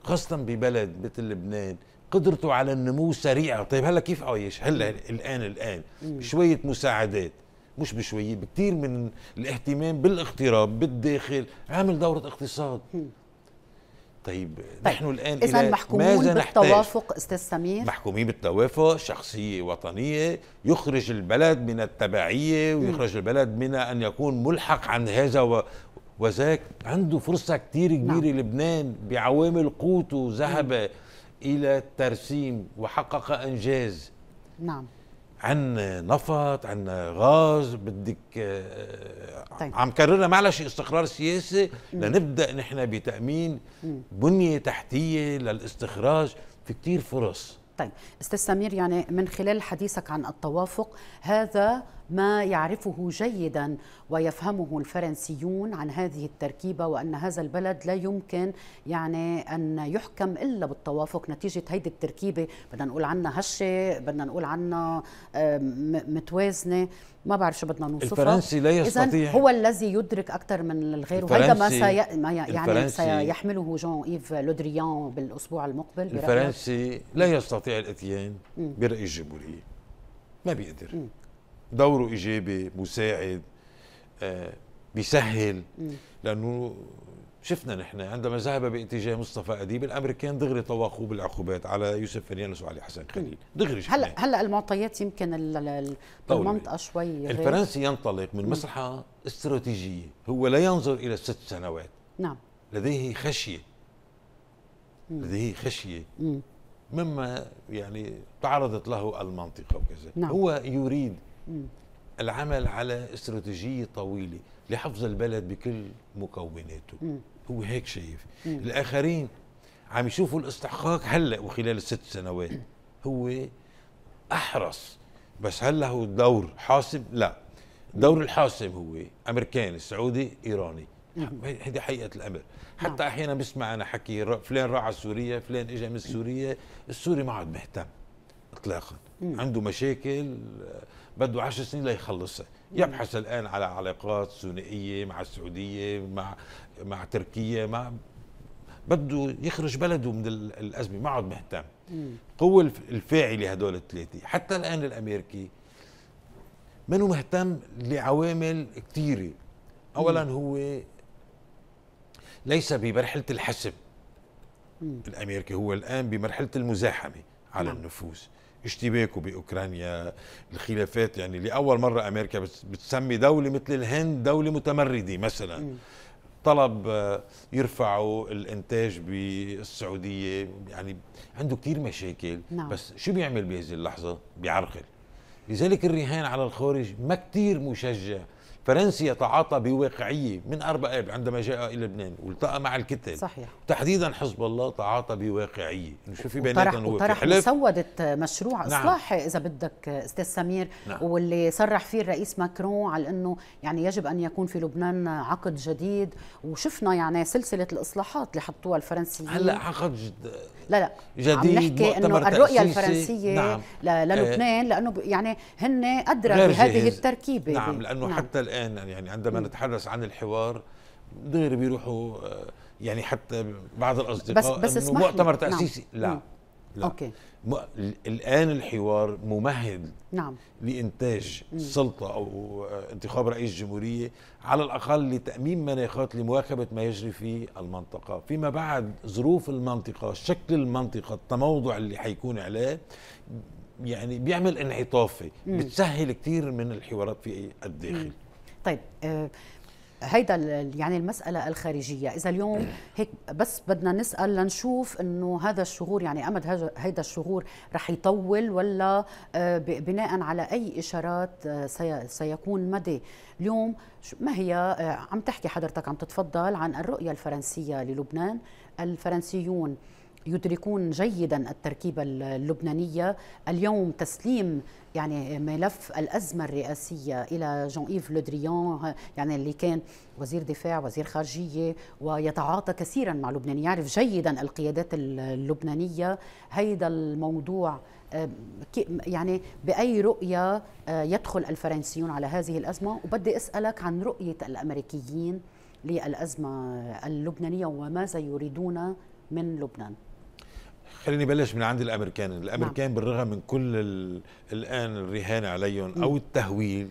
خاصه ببلد مثل لبنان قدرته على النمو سريعه طيب هلا كيف عايش هلا الان الان شويه مساعدات مش بشويه بكثير من الاهتمام بالاغتراب بالداخل عامل دوره اقتصاد طيب, طيب نحن الان اذا محكومين ماذا بالتوافق استاذ سمير محكومين بالتوافق شخصيه وطنيه يخرج البلد من التبعيه ويخرج البلد من ان يكون ملحق عن هذا و... وذاك عنده فرصه كثير كبيره نعم. لبنان بعوامل قوته ذهب الى الترسيم وحقق انجاز نعم عندنا نفط عندنا غاز بدك آه، طيب. عم كررها معلش استقرار سياسي لنبدا نحن بتامين بنيه تحتيه للاستخراج في كثير فرص طيب استاذ سمير يعني من خلال حديثك عن التوافق هذا ما يعرفه جيدا ويفهمه الفرنسيون عن هذه التركيبه وان هذا البلد لا يمكن يعني ان يحكم الا بالتوافق نتيجه هيدي التركيبه بدنا نقول عنها هشه بدنا نقول عنها متوازنه ما بعرف شو بدنا نوصفها الفرنسي لا يستطيع هو الذي يدرك اكثر من الغير وهذا ما, سي... ما يعني سيحمله جون ايف لودريان بالاسبوع المقبل الفرنسي لا يستطيع الاتيان براي الجمهوريه ما بيقدر م. دوره ايجابي مساعد آه، بيسهل لانه شفنا نحن عندما ذهب باتجاه مصطفى اديب الامريكان دغري طوقوا بالعقوبات على يوسف فنيانس وعلى حسن خليل دغري شفنا هلا هلا المعطيات يمكن المنطقه شوي الفرنسي ينطلق من مسرحه استراتيجيه هو لا ينظر الى الست سنوات نعم لديه خشيه لديه خشيه مم. مما يعني تعرضت له المنطقه وكذا نعم. هو يريد العمل على استراتيجيه طويله لحفظ البلد بكل مكوناته هو هيك شايف الاخرين عم يشوفوا الاستحقاق هلا وخلال الست سنوات هو احرص بس هل له دور حاسم لا دور الحاسم هو امريكاني سعودي ايراني هذه حقيقه الامر نعم. حتى احيانا بسمع انا حكي فلان راح على سوريا فلان اجى من سوريا السوري ما عاد مهتم اطلاقا عنده مشاكل بده 10 سنين ليخلصها يبحث الان على علاقات ثنائيه مع السعوديه مع مع تركيا مع بده يخرج بلده من الازمه ما عاد مهتم قوة الفاعله هدول الثلاثه حتى الان الامريكي منه مهتم لعوامل كثيره اولا هو ليس بمرحله الحسم الامريكي هو الان بمرحله المزاحمه على نعم. النفوس اشتباكه باوكرانيا الخلافات يعني لاول مره امريكا بتسمي دوله مثل الهند دوله متمرده مثلا طلب آه، يرفعوا الانتاج بالسعوديه يعني عنده كثير مشاكل نعم. بس شو بيعمل بهذه اللحظه بيعرقل لذلك الرهان على الخارج ما كثير مشجع فرنسي يتعاطى بواقعية من أربع آب عندما جاء إلى لبنان والتقى مع الكتل صحيح تحديدا حزب الله تعاطى بواقعية شو في بيناتهم وطرح مسودة مشروع نعم. إصلاحي إذا بدك أستاذ سمير نعم. واللي صرح فيه الرئيس ماكرون على أنه يعني يجب أن يكون في لبنان عقد جديد وشفنا يعني سلسلة الإصلاحات اللي حطوها الفرنسيين هلا عقد جد... لا لا جديد عم نحكي انه الرؤيه الفرنسيه نعم. للبنان آه. لانه يعني هن ادرى بهذه التركيبه نعم لانه نعم. حتى الان يعني عندما نتحدث عن الحوار دغري بيروحوا آه، يعني حتى بعض الاصدقاء بس بس مؤتمر نعم. تاسيسي نعم. لا لا أوكي. م... الان الحوار ممهد نعم لانتاج مم. سلطه او آه، انتخاب رئيس جمهوريه على الاقل لتاميم مناخات لمواكبه ما يجري في المنطقه، فيما بعد ظروف المنطقه، شكل المنطقه، التموضع اللي حيكون عليه يعني بيعمل انعطافه بتسهل كثير من الحوارات في الداخل. مم. طيب آه، هيدا يعني المسألة الخارجية إذا اليوم هيك بس بدنا نسأل لنشوف أنه هذا الشغور يعني أمد هيدا الشغور رح يطول ولا آه، بناء على أي إشارات آه، سيكون مدى اليوم ما هي عم تحكي حضرتك عم تتفضل عن الرؤية الفرنسية للبنان الفرنسيون يدركون جيدا التركيبة اللبنانية اليوم تسليم يعني ملف الأزمة الرئاسية إلى جون إيف لودريان يعني اللي كان وزير دفاع وزير خارجية ويتعاطى كثيرا مع لبنان يعرف جيدا القيادات اللبنانية هيدا الموضوع يعني بأي رؤية آه، يدخل الفرنسيون على هذه الأزمة وبدي أسألك عن رؤية الأمريكيين للأزمة اللبنانية وماذا يريدون من لبنان خليني بلش من عند الامريكان الامريكان نعم. بالرغم من كل الان الرهان عليهم او التهويل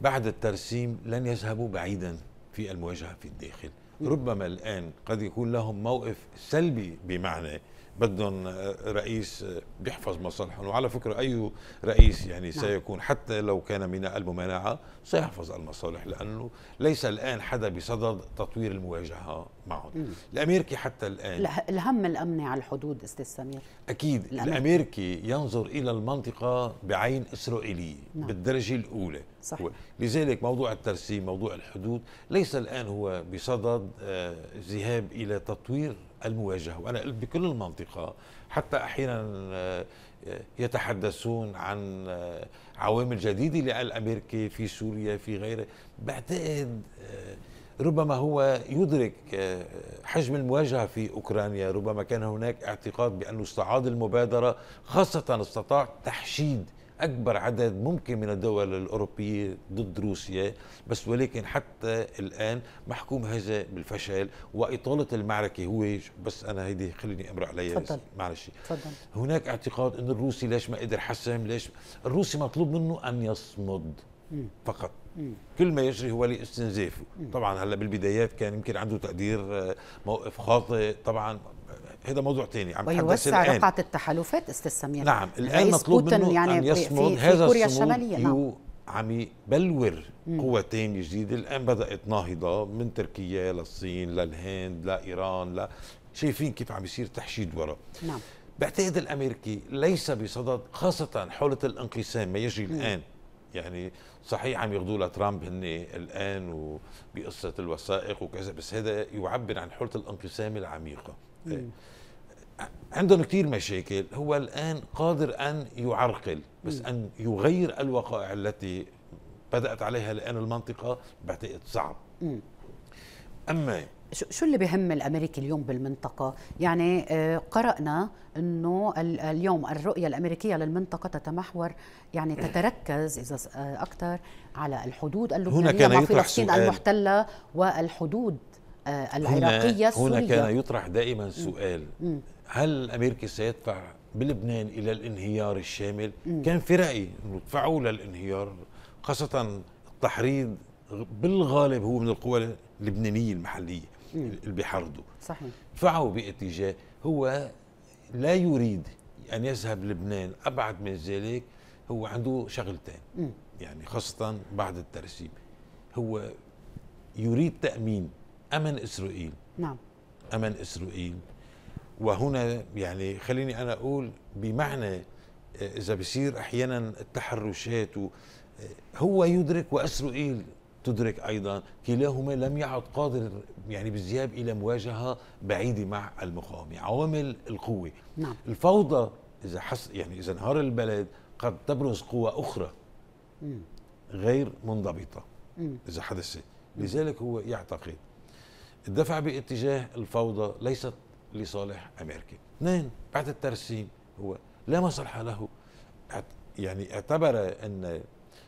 بعد الترسيم لن يذهبوا بعيدا في المواجهه في الداخل ربما الان قد يكون لهم موقف سلبي بمعنى بدهم رئيس بيحفظ مصالحهم وعلى فكرة أي رئيس يعني نعم. سيكون حتى لو كان من الممانعة سيحفظ المصالح لأنه ليس الآن حدا بصدد تطوير المواجهة معهم مم. الأمريكي حتى الآن الهم الأمني على الحدود أستاذ سمير أكيد الأمريكي, الأمريكي ينظر إلى المنطقة بعين إسرائيلية نعم. بالدرجة الأولى صحيح. لذلك موضوع الترسيم موضوع الحدود ليس الآن هو بصدد آه، ذهاب إلى تطوير المواجهة وأنا قلت بكل المنطقة حتى أحيانا آه، يتحدثون عن آه، عوامل جديدة للأمريكي في سوريا في غيره بعتقد آه، ربما هو يدرك حجم المواجهة في أوكرانيا ربما كان هناك اعتقاد بأنه استعاد المبادرة خاصة استطاع تحشيد أكبر عدد ممكن من الدول الأوروبية ضد روسيا بس ولكن حتى الآن محكوم هذا بالفشل وإطالة المعركة هو بس أنا هيدي خليني أمرق عليها معلش هناك اعتقاد أن الروسي ليش ما قدر حسم ليش الروسي مطلوب منه أن يصمد فقط كل ما يجري هو لاستنزافه طبعا هلا بالبدايات كان يمكن عنده تقدير آه، موقف خاطئ طبعا هذا موضوع ثاني عم ويوسع رقعة التحالفات استسمية نعم الآن مطلوب منه يعني أن يصمد هذا كوريا الشمالية نعم. عم يبلور قوة تانية جديدة الآن بدأت ناهضة من تركيا للصين للهند لإيران لا شايفين كيف عم يصير تحشيد وراء نعم بعتقد الأمريكي ليس بصدد خاصة حولة الانقسام ما يجري الآن يعني صحيح عم يغدو لترامب هن الان وبقصه الوثائق وكذا بس هذا يعبر عن حاله الانقسام العميقه عندهم كثير مشاكل هو الآن قادر أن يعرقل بس أن يغير الوقائع التي بدأت عليها الآن المنطقة بعتقد صعب أما شو اللي بهم الامريكي اليوم بالمنطقه؟ يعني آه، قرانا انه اليوم الرؤيه الامريكيه للمنطقه تتمحور يعني تتركز اذا آه، اكثر على الحدود اللبنانيه مع فلسطين المحتله والحدود آه، العراقية السورية هنا كان يطرح دائما سؤال هل الامريكي سيدفع بلبنان إلى الانهيار الشامل كان في رأي أنه يدفعوا للانهيار خاصة التحريض بالغالب هو من القوى اللبنانية المحلية اللي بيحرضوا صحيح دفعوا باتجاه هو لا يريد أن يذهب لبنان أبعد من ذلك هو عنده شغلتين يعني خاصة بعد الترسيم هو يريد تأمين أمن إسرائيل نعم أمن إسرائيل وهنا يعني خليني أنا أقول بمعنى آه، إذا بصير أحيانا التحرشات آه، هو يدرك وإسرائيل تدرك أيضا كلاهما لم يعد قادر يعني بالذهاب إلى مواجهة بعيدة مع المقاومة عوامل القوة نعم. الفوضى إذا حس يعني إذا انهار البلد قد تبرز قوى أخرى غير منضبطة إذا حدثت لذلك هو يعتقد الدفع باتجاه الفوضى ليست لصالح أمريكا اثنين بعد الترسيم هو لا مصلحة له يعني اعتبر أن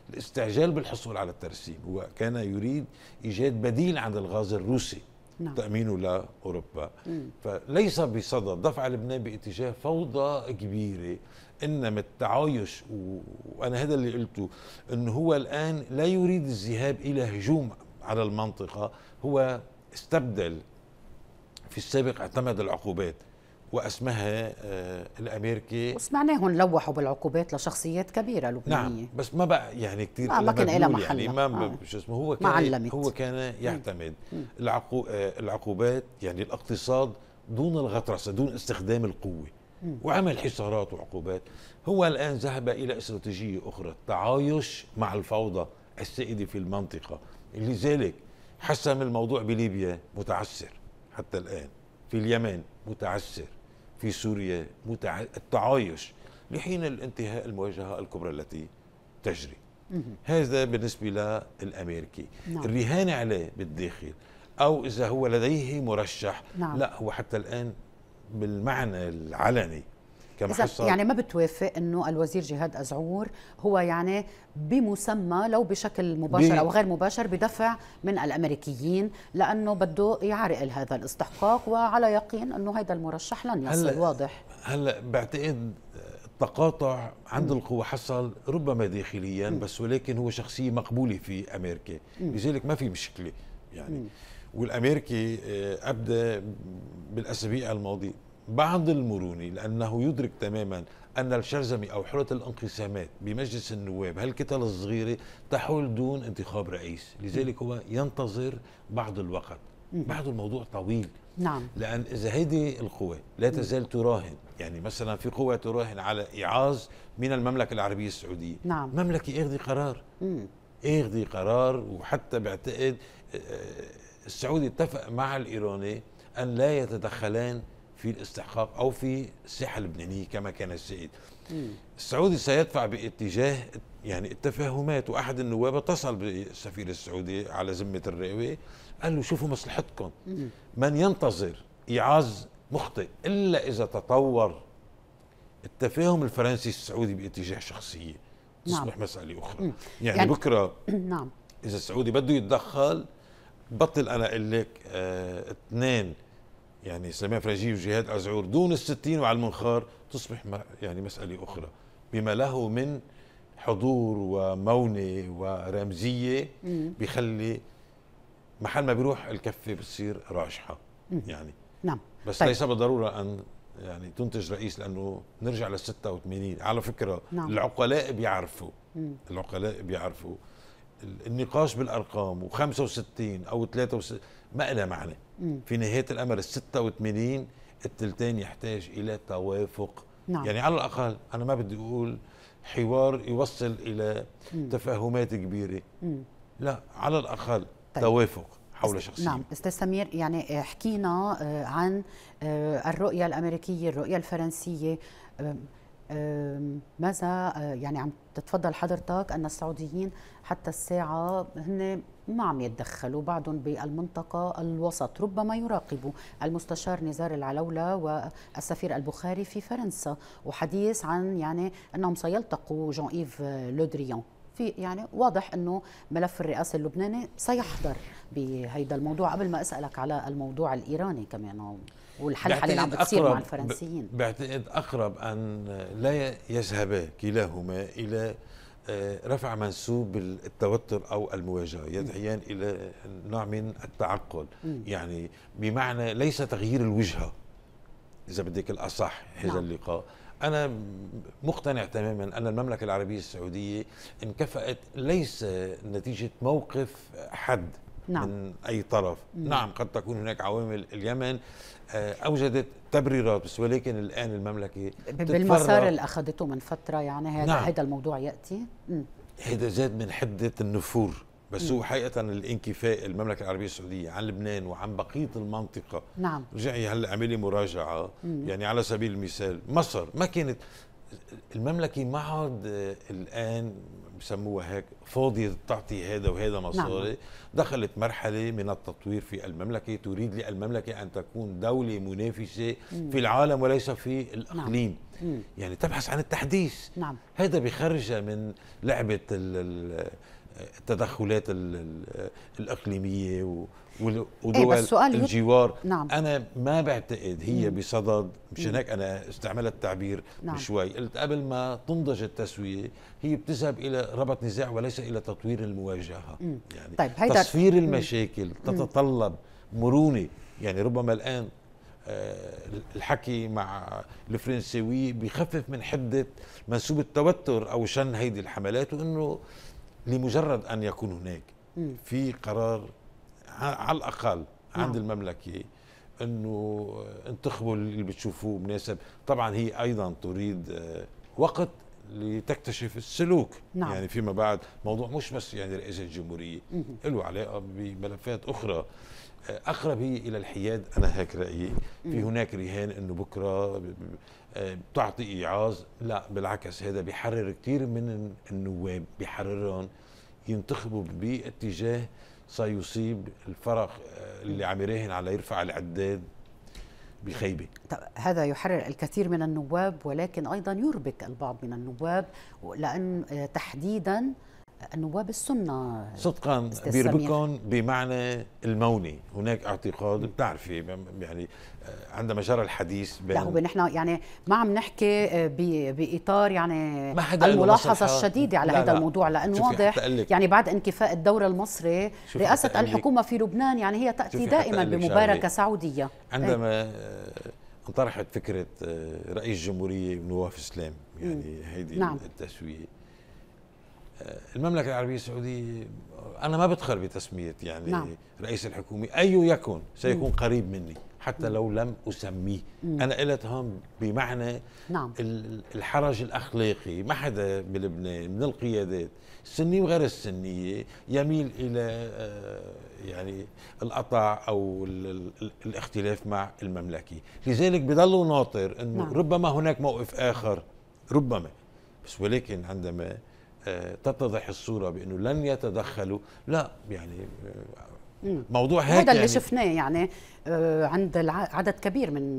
الاستعجال بالحصول على الترسيم هو كان يريد إيجاد بديل عن الغاز الروسي نعم. تأمينه لأوروبا مم. فليس بصدد دفع لبنان باتجاه فوضى كبيرة إنما التعايش و... وأنا هذا اللي قلته أنه هو الآن لا يريد الذهاب إلى هجوم على المنطقة هو استبدل في السابق اعتمد العقوبات واسمها آه، الامريكي وسمعناهم لوحوا بالعقوبات لشخصيات كبيره لبنانيه نعم بس ما بقى يعني كثير ما, ما كان لها محل يعني ما آه. شو اسمه هو كان علمت. هو كان يعتمد نعم. العقو آه، العقوبات يعني الاقتصاد دون الغطرسه دون استخدام القوه وعمل حصارات وعقوبات هو الان ذهب الى استراتيجيه اخرى التعايش مع الفوضى السائده في المنطقه لذلك حسم الموضوع بليبيا متعسر حتى الآن في اليمن متعسر في سوريا متع... التعايش لحين الانتهاء المواجهة الكبرى التي تجري هذا بالنسبة للأمريكي نعم. الرهان عليه بالداخل أو إذا هو لديه مرشح نعم. لا هو حتى الآن بالمعنى العلني كمحصة يعني ما بتوافق انه الوزير جهاد ازعور هو يعني بمسمى لو بشكل مباشر او غير مباشر بدفع من الامريكيين لانه بده يعرقل هذا الاستحقاق وعلى يقين انه هذا المرشح لن يصل هل واضح هلا بعتقد التقاطع عند القوى حصل ربما داخليا م. بس ولكن هو شخصيه مقبوله في امريكا م. لذلك ما في مشكله يعني م. والامريكي آه، أبدأ بالاسابيع الماضيه بعض المرونة لأنه يدرك تماما أن الشرزمي أو حرة الانقسامات بمجلس النواب هالكتل الصغيرة تحول دون انتخاب رئيس لذلك هو ينتظر بعض الوقت بعض الموضوع طويل نعم لأن إذا هذه القوى لا تزال تراهن يعني مثلا في قوة تراهن على إيعاظ من المملكة العربية السعودية نعم مملكة اخذي قرار اخذي قرار وحتى بعتقد آه، السعودي اتفق مع الإيراني أن لا يتدخلان في الاستحقاق أو في الساحة اللبنانية كما كان السيد السعودي سيدفع باتجاه يعني التفاهمات وأحد النواب اتصل بالسفير السعودي على ذمة الرئوي قال له شوفوا مصلحتكم من ينتظر إيعاز مخطئ إلا إذا تطور التفاهم الفرنسي السعودي باتجاه شخصية نعم. تصبح نعم. مسألة أخرى يعني, يعني بكرة نعم إذا السعودي بده يتدخل بطل أنا أقول لك آه، اثنين آه يعني سليمان فرجي وجهاد أزعور دون الستين وعلى المنخار تصبح يعني مسألة أخرى بما له من حضور ومونة ورمزية بيخلي محل ما بيروح الكفة بتصير راجحة يعني نعم بس طيب. ليس بالضرورة أن يعني تنتج رئيس لأنه نرجع لل 86 على فكرة نعم. العقلاء بيعرفوا مم. العقلاء بيعرفوا النقاش بالأرقام و65 أو 63 ما لها معنى في نهايه الامر ال 86 التلتين يحتاج الى توافق نعم. يعني على الاقل انا ما بدي اقول حوار يوصل الى مم. تفاهمات كبيره مم. لا على الاقل طيب. توافق حول شخصية نعم استاذ سمير يعني حكينا آه، عن آه، الرؤية الأمريكية الرؤية الفرنسية آه، ماذا آه، يعني عم تتفضل حضرتك ان السعوديين حتى الساعه هن ما عم يتدخلوا بعضهم بالمنطقة الوسط ربما يراقبوا المستشار نزار العلولة والسفير البخاري في فرنسا وحديث عن يعني أنهم سيلتقوا جون إيف لودريون في يعني واضح انه ملف الرئاسه اللبناني سيحضر بهيدا الموضوع قبل ما اسالك على الموضوع الايراني كمان والحلحله اللي عم بتصير مع الفرنسيين بعتقد اقرب ان لا يذهبا كلاهما الى آه، رفع منسوب التوتر او المواجهه يدعيان الى نوع من التعقل يعني بمعنى ليس تغيير الوجهه اذا بدك الاصح هذا نعم. اللقاء انا مقتنع تماما ان المملكه العربيه السعوديه انكفأت ليس نتيجه موقف حد نعم. من أي طرف نعم. نعم قد تكون هناك عوامل اليمن آه، أوجدت تبريرات بس ولكن الآن المملكة بالمسار اللي أخذته من فترة يعني هذا نعم. هذا الموضوع يأتي هذا زاد من حدة النفور بس هو حقيقة الانكفاء المملكة العربية السعودية عن لبنان وعن بقية المنطقة نعم رجعي هلا اعملي مراجعة مم. يعني على سبيل المثال مصر ما كانت المملكة ما عاد آه، الآن بسموها هيك فاضيه تعطي هذا وهذا نعم. مصاري نعم. دخلت مرحله من التطوير في المملكه تريد للمملكه ان تكون دوله منافسه مم. في العالم وليس في الاقليم نعم. يعني تبحث عن التحديث نعم. هذا بخرجها من لعبه ال ال التدخلات الاقليميه إيه، ودول إيه الجوار نعم. انا ما بعتقد هي بصدد مشان هيك انا استعملت التعبير نعم. شوي قلت قبل ما تنضج التسويه هي بتذهب الى ربط نزاع وليس الى تطوير المواجهه يعني طيب هيدا تصفير المشاكل تتطلب مرونه يعني ربما الان آه، الحكي مع الفرنسوي بخفف من حده منسوب التوتر او شن هيدي الحملات وانه لمجرد ان يكون هناك في قرار على الاقل عند نعم. المملكه انه انتخبوا اللي بتشوفوه مناسب طبعا هي ايضا تريد آه، وقت لتكتشف السلوك نعم. يعني فيما بعد موضوع مش بس يعني رئاسه الجمهوريه له علاقه بملفات اخرى اقرب هي الى الحياد انا هيك رايي في هناك رهان انه بكره آه، بتعطي ايعاز لا بالعكس هذا بيحرر كثير من النواب بيحررهم ينتخبوا باتجاه سيصيب الفرق آه، اللي عم يراهن على يرفع العداد بخيبة طب هذا يحرر الكثير من النواب ولكن أيضا يربك البعض من النواب لأن آه، تحديدا النواب السنة صدقا بيربكون بمعنى الموني هناك اعتقاد بتعرفي يعني آه، عندما جرى الحديث بين لا هو نحن يعني ما عم نحكي آه، باطار يعني ما حدا الملاحظه الشديده على هذا الموضوع لانه واضح يعني بعد انكفاء الدور المصري رئاسه الحكومه في لبنان يعني هي تاتي دائما بمباركه سعوديه عندما ايه؟ انطرحت فكره آه، رئيس جمهوريه نواف اسلام يعني هيدي نعم. التسويه المملكة العربية السعودية أنا ما بدخل بتسمية يعني نعم. رئيس الحكومة أي يكن سيكون مم. قريب مني حتى لو لم أسميه مم. أنا قلت هون بمعنى نعم. الحرج الأخلاقي ما حدا بلبنان من القيادات السنية وغير السنية يميل إلى آه، يعني القطع أو الاختلاف مع المملكة لذلك بضلوا ناطر أنه نعم. ربما هناك موقف آخر ربما بس ولكن عندما آه، تتضح الصوره بانه لن يتدخلوا لا يعني آه، موضوع هيك هذا اللي يعني شفناه يعني آه، عند عدد كبير من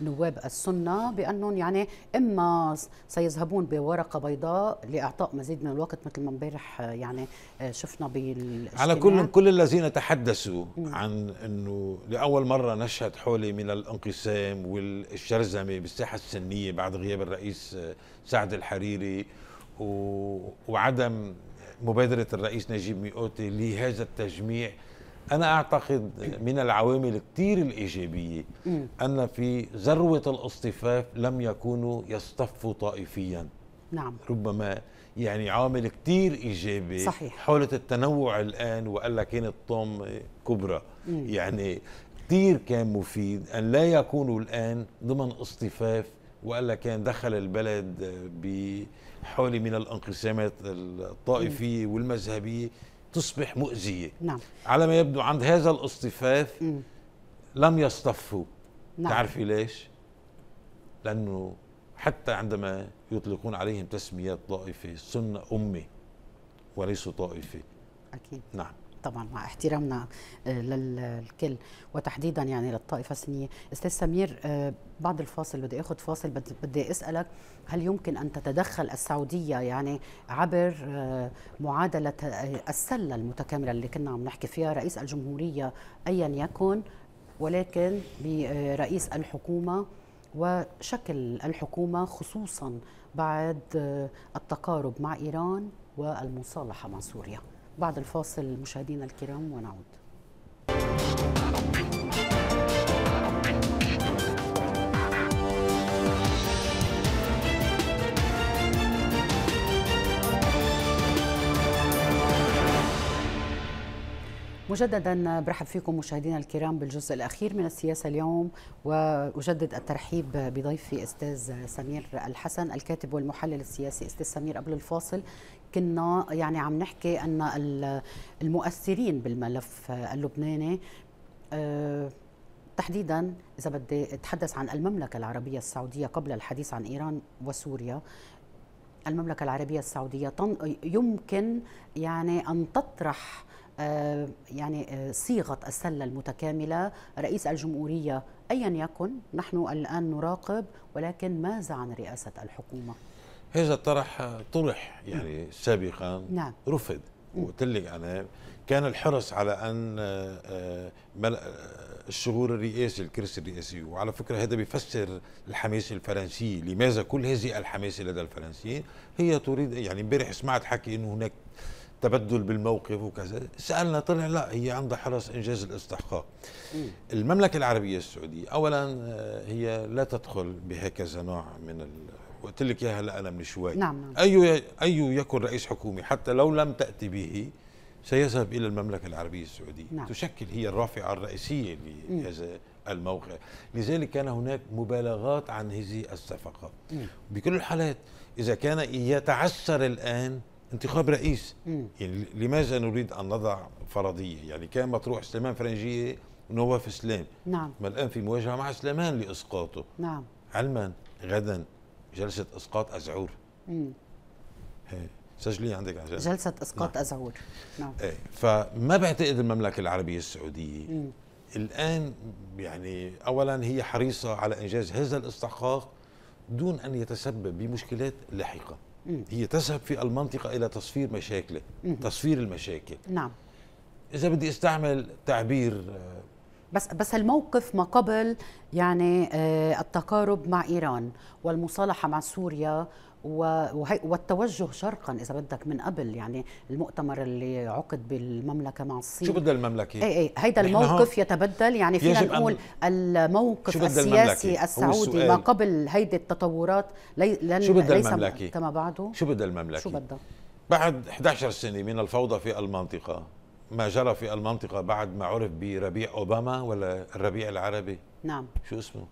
نواب السنه بانهم يعني اما سيذهبون بورقه بيضاء لاعطاء مزيد من الوقت مثل ما امبارح يعني شفنا بالاجتماع على كل كل الذين تحدثوا عن انه لاول مره نشهد حولي من الانقسام والشرزمه بالساحه السنيه بعد غياب الرئيس سعد الحريري وعدم مبادرة الرئيس نجيب ميقوتي لهذا التجميع أنا أعتقد من العوامل كتير الإيجابية أن في ذروة الاصطفاف لم يكونوا يصطفوا طائفيا نعم ربما يعني عامل كتير إيجابي صحيح حولة التنوع الآن وألا كانت طم كبرى مم. يعني كتير كان مفيد أن لا يكونوا الآن ضمن اصطفاف وألا كان دخل البلد ب حولي من الانقسامات الطائفية والمذهبية تصبح مؤذية نعم. على ما يبدو عند هذا الاصطفاف لم يصطفوا نعم. تعرفي ليش؟ لأنه حتى عندما يطلقون عليهم تسميات طائفة سنة أمي وليسوا طائفة أكيد نعم طبعا مع احترامنا آه، للكل وتحديدا يعني للطائفه السنيه استاذ سمير آه، بعد الفاصل بدي اخذ فاصل بدي اسالك هل يمكن ان تتدخل السعوديه يعني عبر آه، معادله السله المتكامله اللي كنا عم نحكي فيها رئيس الجمهوريه ايا يكن ولكن برئيس الحكومه وشكل الحكومه خصوصا بعد التقارب مع ايران والمصالحه مع سوريا بعد الفاصل مشاهدينا الكرام ونعود مجددا برحب فيكم مشاهدينا الكرام بالجزء الاخير من السياسه اليوم واجدد الترحيب بضيفي استاذ سمير الحسن الكاتب والمحلل السياسي استاذ سمير قبل الفاصل كنا يعني عم نحكي ان المؤثرين بالملف اللبناني آه، تحديدا اذا بدي اتحدث عن المملكه العربيه السعوديه قبل الحديث عن ايران وسوريا المملكه العربيه السعوديه يمكن يعني ان تطرح آه، يعني آه، صيغه السله المتكامله رئيس الجمهوريه ايا يكن نحن الان نراقب ولكن ماذا عن رئاسه الحكومه هذا الطرح آه، طرح يعني نعم. سابقا نعم. رفض وقلت لك انا كان الحرص على ان آه، آه، الشغور الرئاسي الكرسي الرئاسي وعلى فكره هذا بيفسر الحماسه الفرنسيه لماذا كل هذه الحماسه لدى الفرنسيين هي تريد يعني امبارح سمعت حكي انه هناك تبدل بالموقف وكذا سالنا طلع لا هي عندها حرص انجاز الاستحقاق المملكه العربيه السعوديه اولا هي لا تدخل بهكذا نوع من وقلت لك اياها هلا انا من شوي نعم نعم اي اي يكن رئيس حكومه حتى لو لم تاتي به سيذهب الى المملكه العربيه السعوديه نعم. تشكل هي الرافعه الرئيسيه لهذا الموقع لذلك كان هناك مبالغات عن هذه الصفقه مم. بكل الحالات اذا كان يتعسر الان انتخاب رئيس يعني لماذا نريد ان نضع فرضيه يعني كان مطروح سليمان فرنجيه ونواف سلام نعم ما الان في مواجهه مع سليمان لاسقاطه نعم علما غدا جلسه اسقاط ازعور سجلي عندك عجل. جلسه اسقاط نعم. ازعور نعم ايه فما بعتقد المملكه العربيه السعوديه مم. الان يعني اولا هي حريصه على انجاز هذا الاستحقاق دون ان يتسبب بمشكلات لاحقه مم. هي تذهب في المنطقه الى تصفير مشاكله مم. تصفير المشاكل نعم اذا بدي استعمل تعبير آه، بس بس الموقف ما قبل يعني آه، التقارب مع ايران والمصالحه مع سوريا والتوجه شرقا اذا بدك من قبل يعني المؤتمر اللي عقد بالمملكه مع الصين شو بدها المملكه؟ اي اي هيدا الموقف يتبدل يعني فينا نقول الموقف السياسي السعودي ما قبل هيدي التطورات لي لن شو بدها المملكه؟ كما بعده شو بدها المملكه؟ شو بدها؟ بعد 11 سنه من الفوضى في المنطقه ما جرى في المنطقة بعد ما عرف بربيع أوباما ولا الربيع العربي؟ نعم شو اسمه؟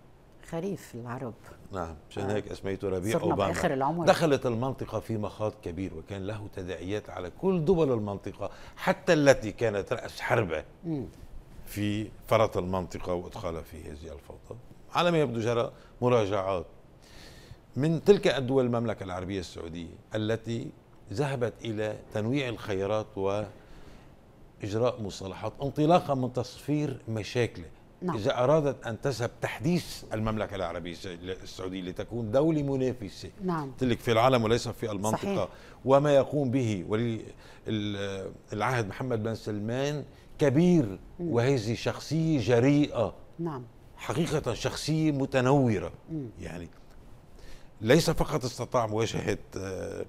خريف العرب نعم عشان آه. هيك اسميته ربيع صرنا أوباما بآخر العمر. دخلت المنطقة في مخاض كبير وكان له تداعيات على كل دول المنطقة حتى التي كانت رأس حربة في فرط المنطقة وإدخال في هذه الفوضى على ما يبدو جرى مراجعات من تلك الدول المملكة العربية السعودية التي ذهبت إلى تنويع الخيرات و إجراء مصالحات انطلاقا من تصفير مشاكله نعم. إذا أرادت أن تذهب تحديث المملكة العربية السعودية لتكون دولة منافسة نعم. تلك في العالم وليس في المنطقة صحيح. وما يقوم به ولي العهد محمد بن سلمان كبير م. وهذه شخصية جريئة نعم. حقيقة شخصية متنورة م. يعني ليس فقط استطاع مواجهة آه،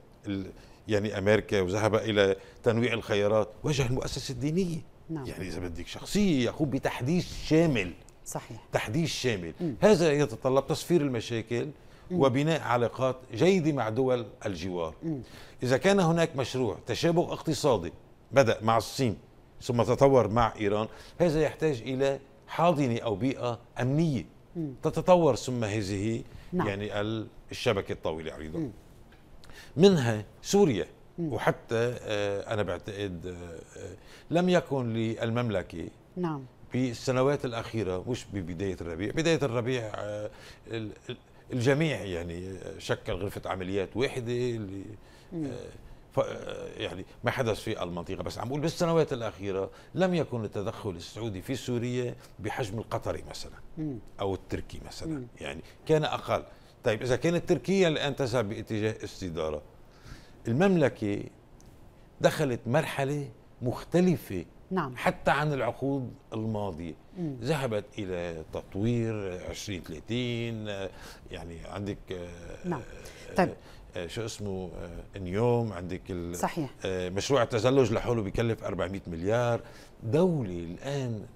يعني أمريكا وذهب إلى تنويع الخيارات وجه المؤسسة الدينية نعم. يعني إذا بدك شخصية يقوم بتحديث شامل صحيح تحديث شامل مم. هذا يتطلب تصفير المشاكل مم. وبناء علاقات جيدة مع دول الجوار مم. إذا كان هناك مشروع تشابه اقتصادي بدأ مع الصين ثم تطور مع إيران هذا يحتاج إلى حاضنة أو بيئة أمنية مم. تتطور ثم هذه نعم. يعني الشبكة الطويلة عريضة منها سوريا وحتى آه، أنا بعتقد آه، آه، لم يكن للمملكة نعم بالسنوات الأخيرة مش ببداية الربيع بداية الربيع الجميع يعني شكل غرفة عمليات واحدة اللي يعني ما حدث في المنطقة بس عم أقول بالسنوات الأخيرة لم يكن التدخل السعودي في سوريا بحجم القطري مثلا أو التركي مثلا يعني كان أقل طيب إذا كانت تركيا الآن تذهب باتجاه استدارة المملكة دخلت مرحلة مختلفة نعم. حتى عن العقود الماضية مم. ذهبت إلى تطوير 2030 يعني عندك آه، نعم. آه، طيب. آه، شو اسمه نيوم عندك صحيح. مشروع التزلج لحوله بيكلف 400 مليار دولة الآن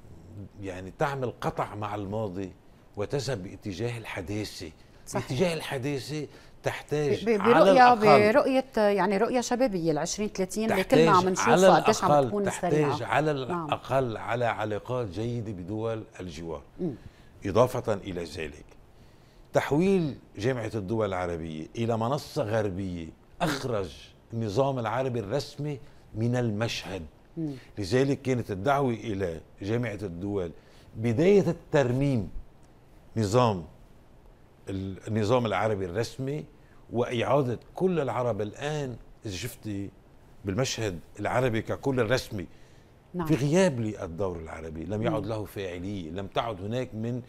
يعني تعمل قطع مع الماضي وتذهب باتجاه الحداثة صحيح. باتجاه الحداثه تحتاج برؤيه على برؤيه يعني رؤيه شبابيه ال 20 30 اللي كلنا عم نشوفها قديش عم تكون سريعه تحتاج على نعم. الاقل نعم. على علاقات جيده بدول الجوار م. اضافه الى ذلك تحويل جامعه الدول العربيه الى منصه غربيه اخرج النظام العربي الرسمي من المشهد م. لذلك كانت الدعوه الى جامعه الدول بدايه الترميم نظام النظام العربي الرسمي وإعادة كل العرب الآن إذا شفتي بالمشهد العربي ككل الرسمي نعم. في غياب للدور العربي لم يعد له فاعلية لم تعد هناك من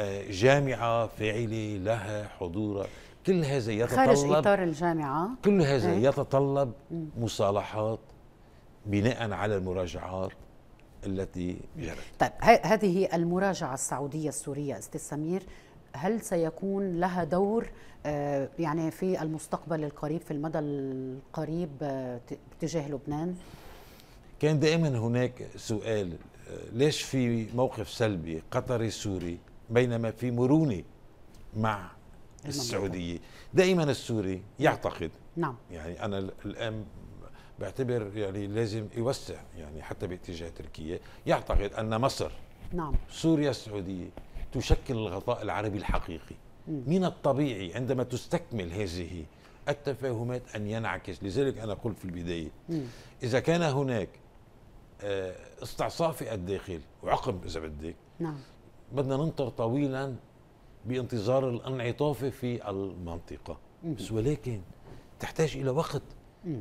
آه، جامعة فاعلة لها حضورة كل هذا يتطلب خارج إطار الجامعة كل هذا ايه؟ يتطلب مصالحات بناء على المراجعات التي جرت طيب هذه المراجعة السعودية السورية استاذ سمير هل سيكون لها دور آه، يعني في المستقبل القريب في المدى القريب آه، تجاه لبنان؟ كان دائما هناك سؤال آه، ليش في موقف سلبي قطري سوري بينما في مرونه مع السعوديه دائما السوري يعتقد نعم يعني انا الان بعتبر يعني لازم يوسع يعني حتى باتجاه تركيا يعتقد ان مصر نعم سوريا السعوديه تشكل الغطاء العربي الحقيقي من الطبيعي عندما تستكمل هذه التفاهمات أن ينعكس لذلك أنا قلت في البداية إذا كان هناك آه، استعصاء في الداخل وعقب إذا بدك نعم بدنا ننطر طويلا بانتظار الانعطاف في المنطقة بس ولكن تحتاج إلى وقت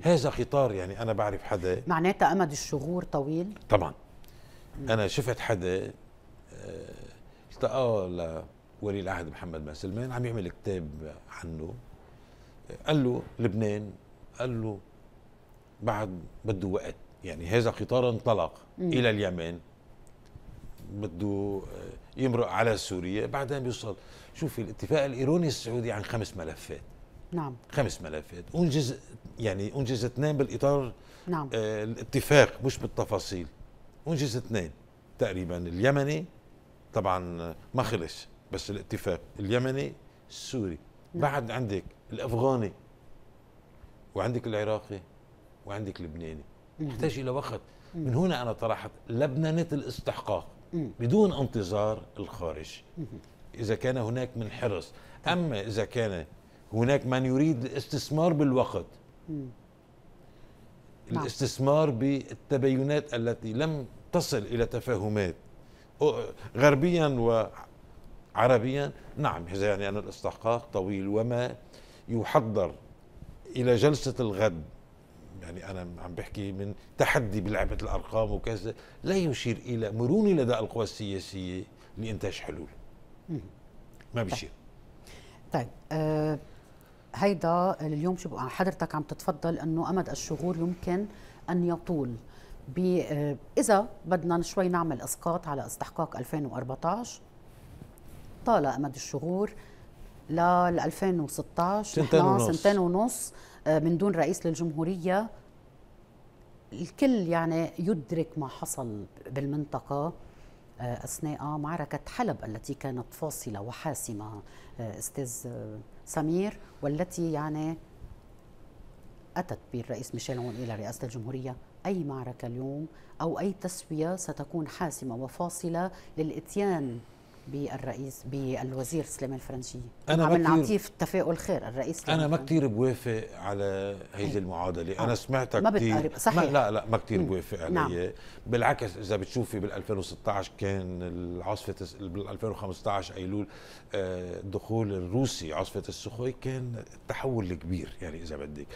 هذا خطار يعني أنا بعرف حدا معناتها أمد الشغور طويل طبعا أنا شفت حدا آه، اه لولي العهد محمد بن سلمان عم يعمل كتاب عنه قال له لبنان قال له بعد بده وقت يعني هذا قطار انطلق مم. الى اليمن بده آه، يمرق على سوريا بعدين بيوصل شوفي الاتفاق الايراني السعودي عن خمس ملفات نعم خمس ملفات انجز يعني انجز اثنين بالاطار نعم آه الاتفاق مش بالتفاصيل انجز اثنين تقريبا اليمني طبعا ما خلص بس الاتفاق اليمني السوري نعم. بعد عندك الافغاني وعندك العراقي وعندك اللبناني يحتاج الى وقت من هنا انا طرحت لبنانه الاستحقاق بدون انتظار الخارج اذا كان هناك من حرص اما اذا كان هناك من يريد الاستثمار بالوقت نعم. الاستثمار بالتباينات التي لم تصل الى تفاهمات غربيا وعربيا نعم هذا يعني أن الاستحقاق طويل وما يحضر إلى جلسة الغد يعني أنا عم بحكي من تحدي بلعبة الأرقام وكذا لا يشير إلى مرونة لدى القوى السياسية لإنتاج حلول ما بيشير طيب آه هيدا اليوم شو حضرتك عم تتفضل انه امد الشغور يمكن ان يطول آه، اذا بدنا شوي نعمل اسقاط على استحقاق 2014 طال امد الشهور لل 2016 سنتين ونص سنتين ونص آه، من دون رئيس للجمهوريه الكل يعني يدرك ما حصل بالمنطقه آه، اثناء معركه حلب التي كانت فاصله وحاسمه استاذ سمير والتي يعني اتت بالرئيس ميشيل عون الى رئاسه الجمهوريه أي معركة اليوم أو أي تسوية ستكون حاسمة وفاصلة للإتيان بالرئيس بالوزير سليمان الفرنجي انا عم نعطيه في التفاؤل خير الرئيس انا ما كثير بوافق على هيدي المعادله انا آه. سمعتها ما كثير صحيح ما لا لا ما كثير بوافق عليها نعم. بالعكس اذا بتشوفي بال 2016 كان العاصفه بال 2015 ايلول آه، دخول الروسي عاصفه السخوي كان تحول كبير يعني اذا بدك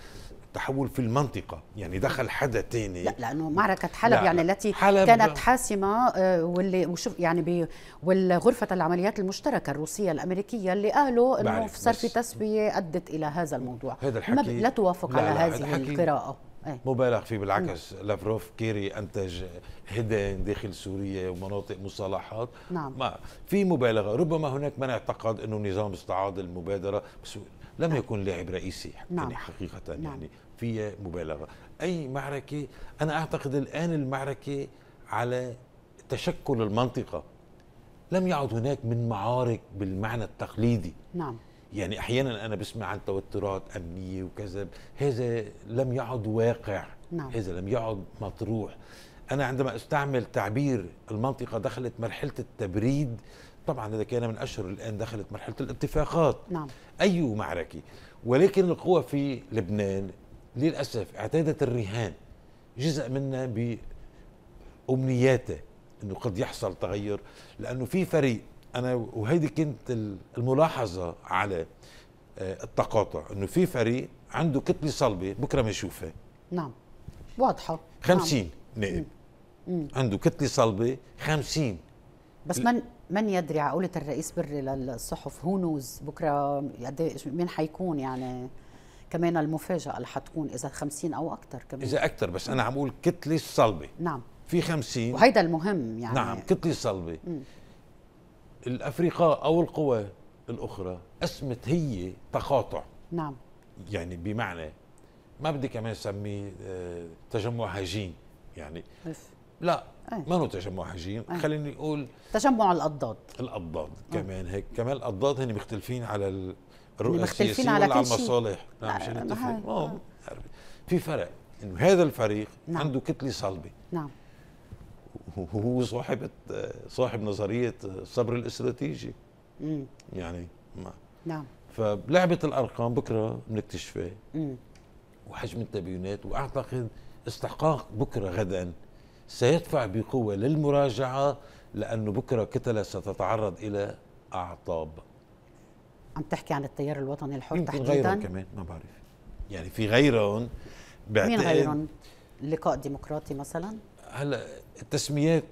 تحول في المنطقه يعني دخل حدا تاني لا لانه معركه حلب لا يعني التي حلب كانت حاسمه آه، واللي وشوف يعني والغرفه العمليات المشتركه الروسيه الامريكيه اللي قالوا انه صار في تسويه ادت الى هذا الموضوع هذا الحكي لا توافق لا على لا هذه القراءه إيه. مبالغ فيه بالعكس م. نعم. لافروف كيري انتج هدن داخل سوريا ومناطق مصالحات نعم ما في مبالغه ربما هناك من اعتقد انه نظام استعاض المبادره بس لم يكن لاعب رئيسي يعني نعم. يعني حقيقة نعم. يعني في مبالغة أي معركة أنا أعتقد الآن المعركة على تشكل المنطقة لم يعد هناك من معارك بالمعنى التقليدي نعم يعني أحيانا أنا بسمع عن توترات أمنية وكذا هذا لم يعد واقع نعم. هذا لم يعد مطروح أنا عندما أستعمل تعبير المنطقة دخلت مرحلة التبريد طبعا إذا كان من أشهر الآن دخلت مرحلة الاتفاقات نعم. أي معركة ولكن القوى في لبنان للأسف اعتادت الرهان جزء منا بأمنياته أنه قد يحصل تغير لأنه في فريق أنا وهيدي كانت الملاحظة على آه، التقاطع أنه في فريق عنده كتلة صلبة بكرة ما نعم واضحة 50 نعم. نائب عنده كتلة صلبة 50 بس من من يدري عقولة الرئيس بري للصحف هو نوز بكره قد مين حيكون يعني كمان المفاجأة اللي حتكون إذا 50 أو أكثر كمان إذا أكثر بس أنا عم أقول كتلة صلبة نعم في 50 وهيدا المهم يعني نعم كتلة صلبة الأفرقاء أو القوى الأخرى أسمت هي تقاطع نعم يعني بمعنى ما بدي كمان سميه آه، تجمع هجين يعني أف. لا أيه. ما هو تجمع هجين خليني اقول تجمع القضاد القضاد كمان هيك كمان القضاد هن مختلفين على الرؤى السياسية على, على المصالح نعم مش في فرق انه هذا الفريق نعم. عنده كتله صلبه نعم وهو صاحب صاحب نظريه الصبر الاستراتيجي مم. يعني ما. نعم فلعبه الارقام بكره بنكتشفها وحجم التبيينات واعتقد استحقاق بكره غدا سيدفع بقوة للمراجعة لأنه بكرة كتلة ستتعرض إلى أعطاب عم تحكي عن التيار الوطني الحر تحديدا غيرهم كمان ما بعرف يعني في غيرهم بعتقد مين غيرهم؟ لقاء ديمقراطي مثلا؟ هلا التسميات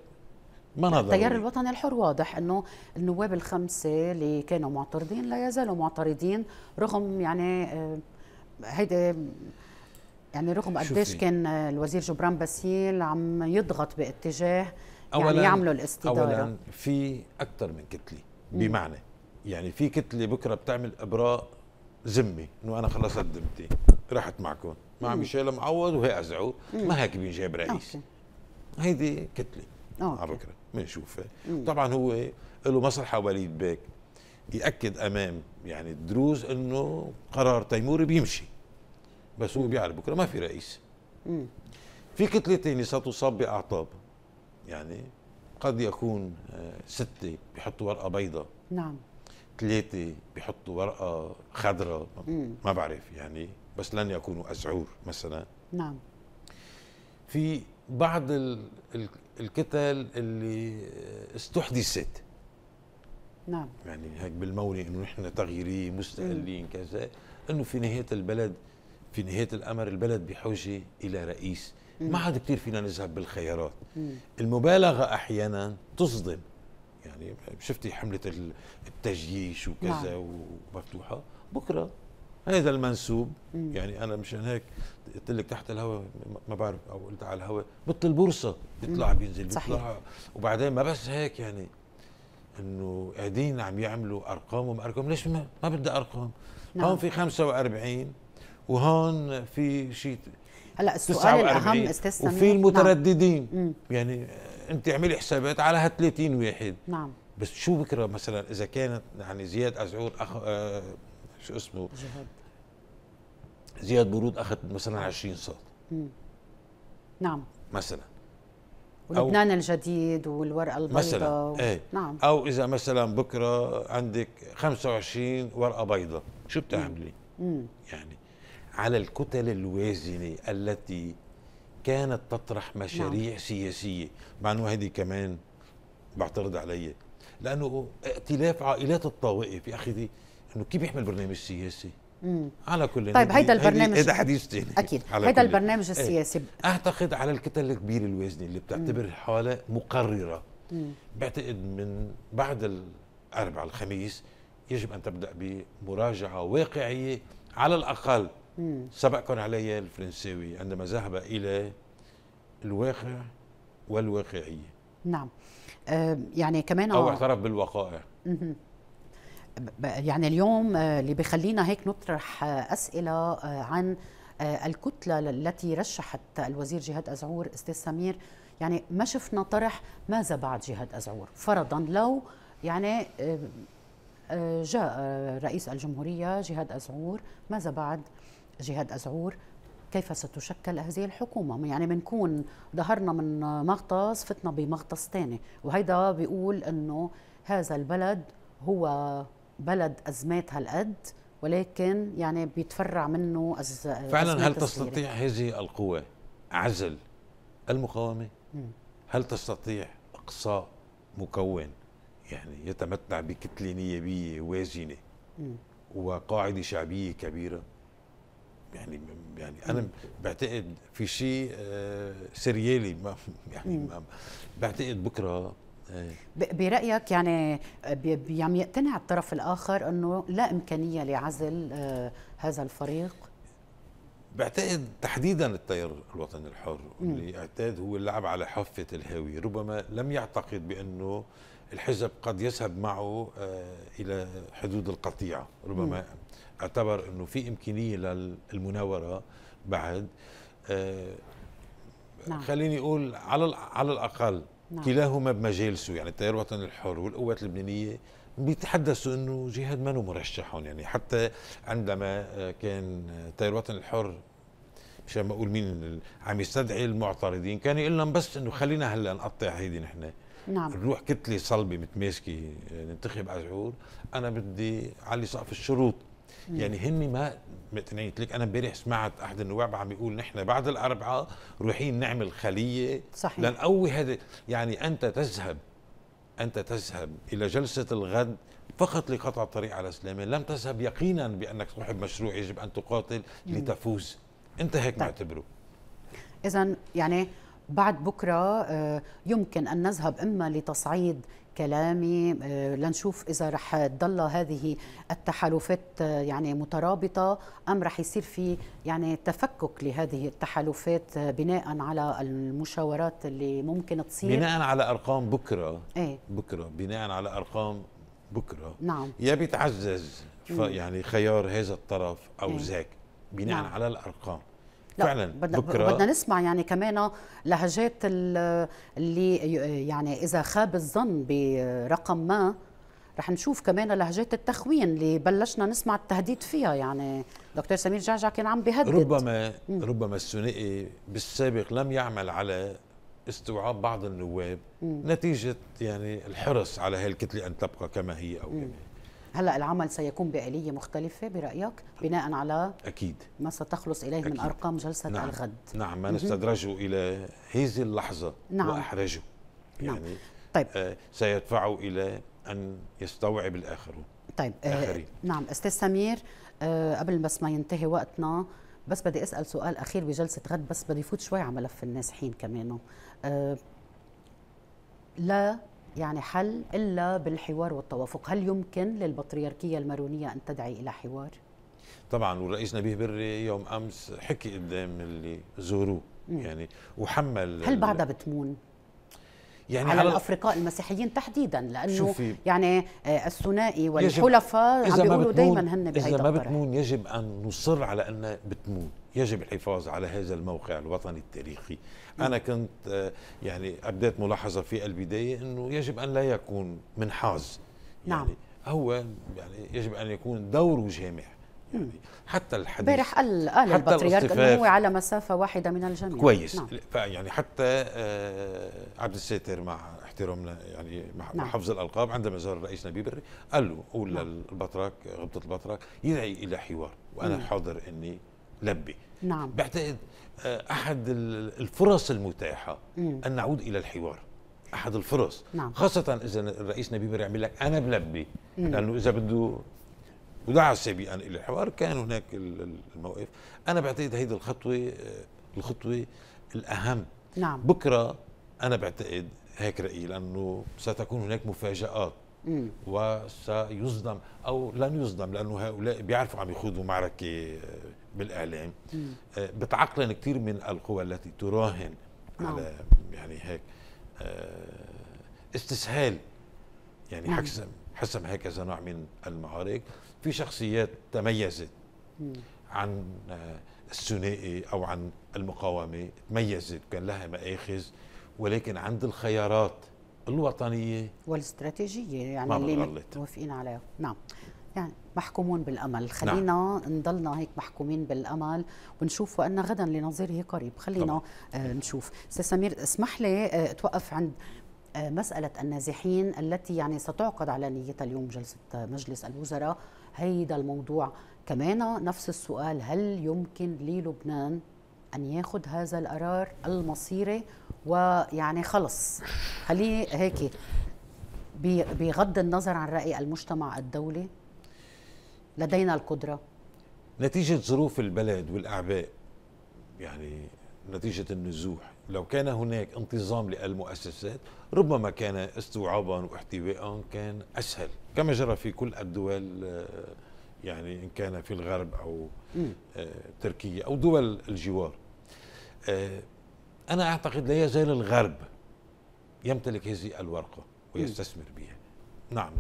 ما نظر التيار الوطني الحر واضح انه النواب الخمسه اللي كانوا معترضين لا يزالوا معترضين رغم يعني آه، هيدي يعني رغم قديش كان الوزير جبران باسيل عم يضغط باتجاه يعني أولاً يعني يعملوا الاستداره اولا في اكثر من كتله بمعنى يعني في كتله بكره بتعمل ابراء ذمه انه انا خلصت ذمتي رحت معكم مع ميشيل معوض وهي ازعو ما هيك بينجاب رئيس هيدي كتله على فكره بنشوفها طبعا هو له مصلحه وليد بيك ياكد امام يعني الدروز انه قرار تيموري بيمشي بس هو بيعرف بكره ما في رئيس في كتله ثانيه ستصاب باعطاب يعني قد يكون آه، ستة بيحطوا ورقة بيضة نعم ثلاثة بيحطوا ورقة خضراء ما بعرف يعني بس لن يكونوا أزعور مثلا نعم في بعض الكتل اللي آه، استحدثت نعم يعني هيك بالمونة انه نحن تغييريين مستقلين كذا انه في نهايه البلد في نهاية الأمر البلد بحاجة إلى رئيس ما عاد كتير فينا نذهب بالخيارات المبالغة أحيانا تصدم يعني شفتي حملة التجييش وكذا نعم. ومفتوحة بكرة هذا المنسوب مم. يعني انا مشان هيك قلت لك تحت الهواء ما بعرف او قلت على الهواء مثل البورصه بيطلع بينزل بيطلع صحيح. وبعدين ما بس هيك يعني انه قاعدين عم يعملوا ارقام وما ارقام ليش ما, ما بدي ارقام نعم. هون في 45 وهون في شيء هلا السؤال الاهم استاذ وفي نعم. المترددين نعم. يعني آه، انت اعملي حسابات على هال 30 واحد نعم بس شو بكره مثلا اذا كانت يعني زياد ازعور أخ... آه شو اسمه جهاد زياد برود اخذ مثلا 20 صوت نعم مثلا ولبنان الجديد والورقه البيضاء مثلا و... ايه نعم او اذا مثلا بكره عندك 25 ورقه بيضاء شو بتعملي؟ مم. يعني على الكتل الوازنة التي كانت تطرح مشاريع نعم. سياسية مع أنه هذه كمان بعترض علي لأنه ائتلاف عائلات الطوائف يا أخي دي أنه كيف يحمل برنامج سياسي مم. على كل طيب هيدا البرنامج هذا حديث ثاني اكيد هيدا البرنامج إيه. السياسي ايه. اعتقد على الكتل الكبيره الوازنه اللي بتعتبر الحاله مقرره مم. بعتقد من بعد الاربع الخميس يجب ان تبدا بمراجعه واقعيه على الاقل سبقكم علي الفرنساوي عندما ذهب إلى الواقع والواقعية نعم آه، يعني كمان أو آه. اعترف بالوقائع يعني اليوم آه، اللي بخلينا هيك نطرح أسئلة عن الكتلة التي رشحت الوزير جهاد أزعور استاذ سمير يعني ما شفنا طرح ماذا بعد جهاد أزعور فرضا لو يعني جاء رئيس الجمهورية جهاد أزعور ماذا بعد جهاد أزعور كيف ستشكل هذه الحكومة يعني بنكون ظهرنا من مغطس فتنا بمغطس ثاني وهيدا بيقول أنه هذا البلد هو بلد أزمات هالقد ولكن يعني بيتفرع منه أز... فعلا هل تستطيع هذه القوة عزل المقاومة؟ هل تستطيع إقصاء مكون يعني يتمتع بكتلة نيابية وازنة وقاعدة شعبية كبيرة؟ يعني يعني انا بعتقد في شيء آه، سريالي ما يعني ما بعتقد بكره آه. برايك يعني آه، عم يعني يقتنع الطرف الاخر انه لا امكانيه لعزل هذا الفريق بعتقد تحديدا التيار الوطني الحر اللي اعتاد هو اللعب على حافه الهاويه ربما لم يعتقد بانه الحزب قد يذهب معه الى حدود القطيعه ربما اعتبر انه في امكانيه للمناوره بعد آه، نعم. خليني اقول على على الاقل نعم. كلاهما بمجالسه يعني التيار الوطني الحر والقوات اللبنانيه بيتحدثوا انه جهاد منو مرشح هون يعني حتى عندما آه، كان التيار الوطني الحر مشان ما اقول مين عم يستدعي المعترضين كان يقول لهم بس انه خلينا هلا نقطع هيدي نحن نعم نروح كتله صلبه متماسكه ننتخب اشعور انا بدي علي سقف الشروط يعني هن ما مقتنعين لك انا امبارح سمعت احد النواب عم يقول نحن بعد الاربعاء رايحين نعمل خليه صحيح لنقوي هذا يعني انت تذهب انت تذهب الى جلسه الغد فقط لقطع الطريق على سلامه لم تذهب يقينا بانك صاحب مشروع يجب ان تقاتل لتفوز انت هيك طيب. معتبره اذا يعني بعد بكره آه، يمكن ان نذهب اما لتصعيد كلامي آه، لنشوف اذا رح تضل هذه التحالفات آه، يعني مترابطه ام رح يصير في يعني تفكك لهذه التحالفات آه، بناء على المشاورات اللي ممكن تصير بناء على ارقام بكره ايه؟ بكره بناء على ارقام بكره نعم يا بيتعزز يعني خيار هذا الطرف او ايه؟ ذاك بناء نعم. على الارقام لا فعلا بدنا, بكرة بدنا نسمع يعني كمان لهجات اللي يعني اذا خاب الظن برقم ما رح نشوف كمان لهجات التخوين اللي بلشنا نسمع التهديد فيها يعني دكتور سمير جعجع كان عم بيهدد ربما م. ربما الثنائي بالسابق لم يعمل على استوعاب بعض النواب م. نتيجه يعني الحرص على هالكتله ان تبقى كما هي او كما هي هلا العمل سيكون بآلية مختلفة برأيك بناء على أكيد ما ستخلص إليه أكيد. من أرقام جلسة نعم. الغد نعم ما نستدرجه إلى هذه اللحظة نعم. وأحرجه نعم. يعني نعم. طيب آه سيدفعه إلى أن يستوعب الآخرون طيب آه نعم أستاذ سمير آه قبل بس ما ينتهي وقتنا بس بدي أسأل سؤال أخير بجلسة غد بس بدي فوت شوي على ملف النازحين كمان آه لا يعني حل إلا بالحوار والتوافق هل يمكن للبطريركية المارونية أن تدعي إلى حوار؟ طبعا والرئيس نبيه بري يوم أمس حكي قدام اللي زوروه يعني وحمل هل بعدها بتمون؟ يعني على, على الافرقاء المسيحيين تحديدا لانه يعني آه، الثنائي والحلفاء عم بيقولوا دائما هن بهيدا اذا ما بتمون يجب ان نصر على انها بتمون يجب الحفاظ على هذا الموقع الوطني التاريخي أنا كنت آه، يعني أبدأت ملاحظة في البداية أنه يجب أن لا يكون منحاز يعني نعم. هو يعني يجب أن يكون دوره جامع يعني حتى الحديث امبارح قال قال البطريرك انه هو على مسافه واحده من الجميع كويس نعم. يعني حتى آه، عبد الساتر مع احترامنا يعني مع نعم. حفظ الالقاب عندما زار الرئيس نبيل بري قال له قول نعم. للبطرك غبطه البطرك يدعي الى حوار وانا نعم. حاضر اني لبي نعم بعتقد آه، احد الفرص المتاحه مم. ان نعود الى الحوار احد الفرص نعم. خاصه اذا الرئيس نبيل بيقول لك انا بلبي مم. لانه اذا بده ودعا سابقا الى الحوار كان هناك الموقف انا بعتقد هيدي الخطوه آه، الخطوه الاهم نعم. بكره انا بعتقد هيك رايي لانه ستكون هناك مفاجات وسيصدم او لن يصدم لانه هؤلاء بيعرفوا عم يخوضوا معركه آه، بالاعلام آه، بتعقلن كثير من القوى التي تراهن نعم. على يعني هيك آه، استسهال يعني نعم. حسم حسم هكذا نوع من المعارك في شخصيات تميزت عن آه، الثنائي او عن المقاومه تميزت كان لها مآخذ ولكن عند الخيارات الوطنيه والاستراتيجيه يعني ما اللي متفقين عليها نعم يعني محكومون بالامل نعم. خلينا نعم. نضلنا هيك محكومين بالامل ونشوف وان غدا لنظيره قريب خلينا آه نشوف استاذ سمير اسمح لي آه عند آه مساله النازحين التي يعني ستعقد على نيتها اليوم جلسه آه، مجلس الوزراء هيدا الموضوع كمان نفس السؤال هل يمكن للبنان أن ياخذ هذا القرار المصيري ويعني خلص خليه هيك بغض النظر عن رأي المجتمع الدولي لدينا القدرة نتيجة ظروف البلد والأعباء يعني نتيجة النزوح لو كان هناك انتظام للمؤسسات ربما كان استوعابا واحتواء كان أسهل كما جرى في كل الدول آه، يعني إن كان في الغرب أو آه، تركيا أو دول الجوار آه، أنا أعتقد لا يزال الغرب يمتلك هذه الورقة ويستثمر بها نعم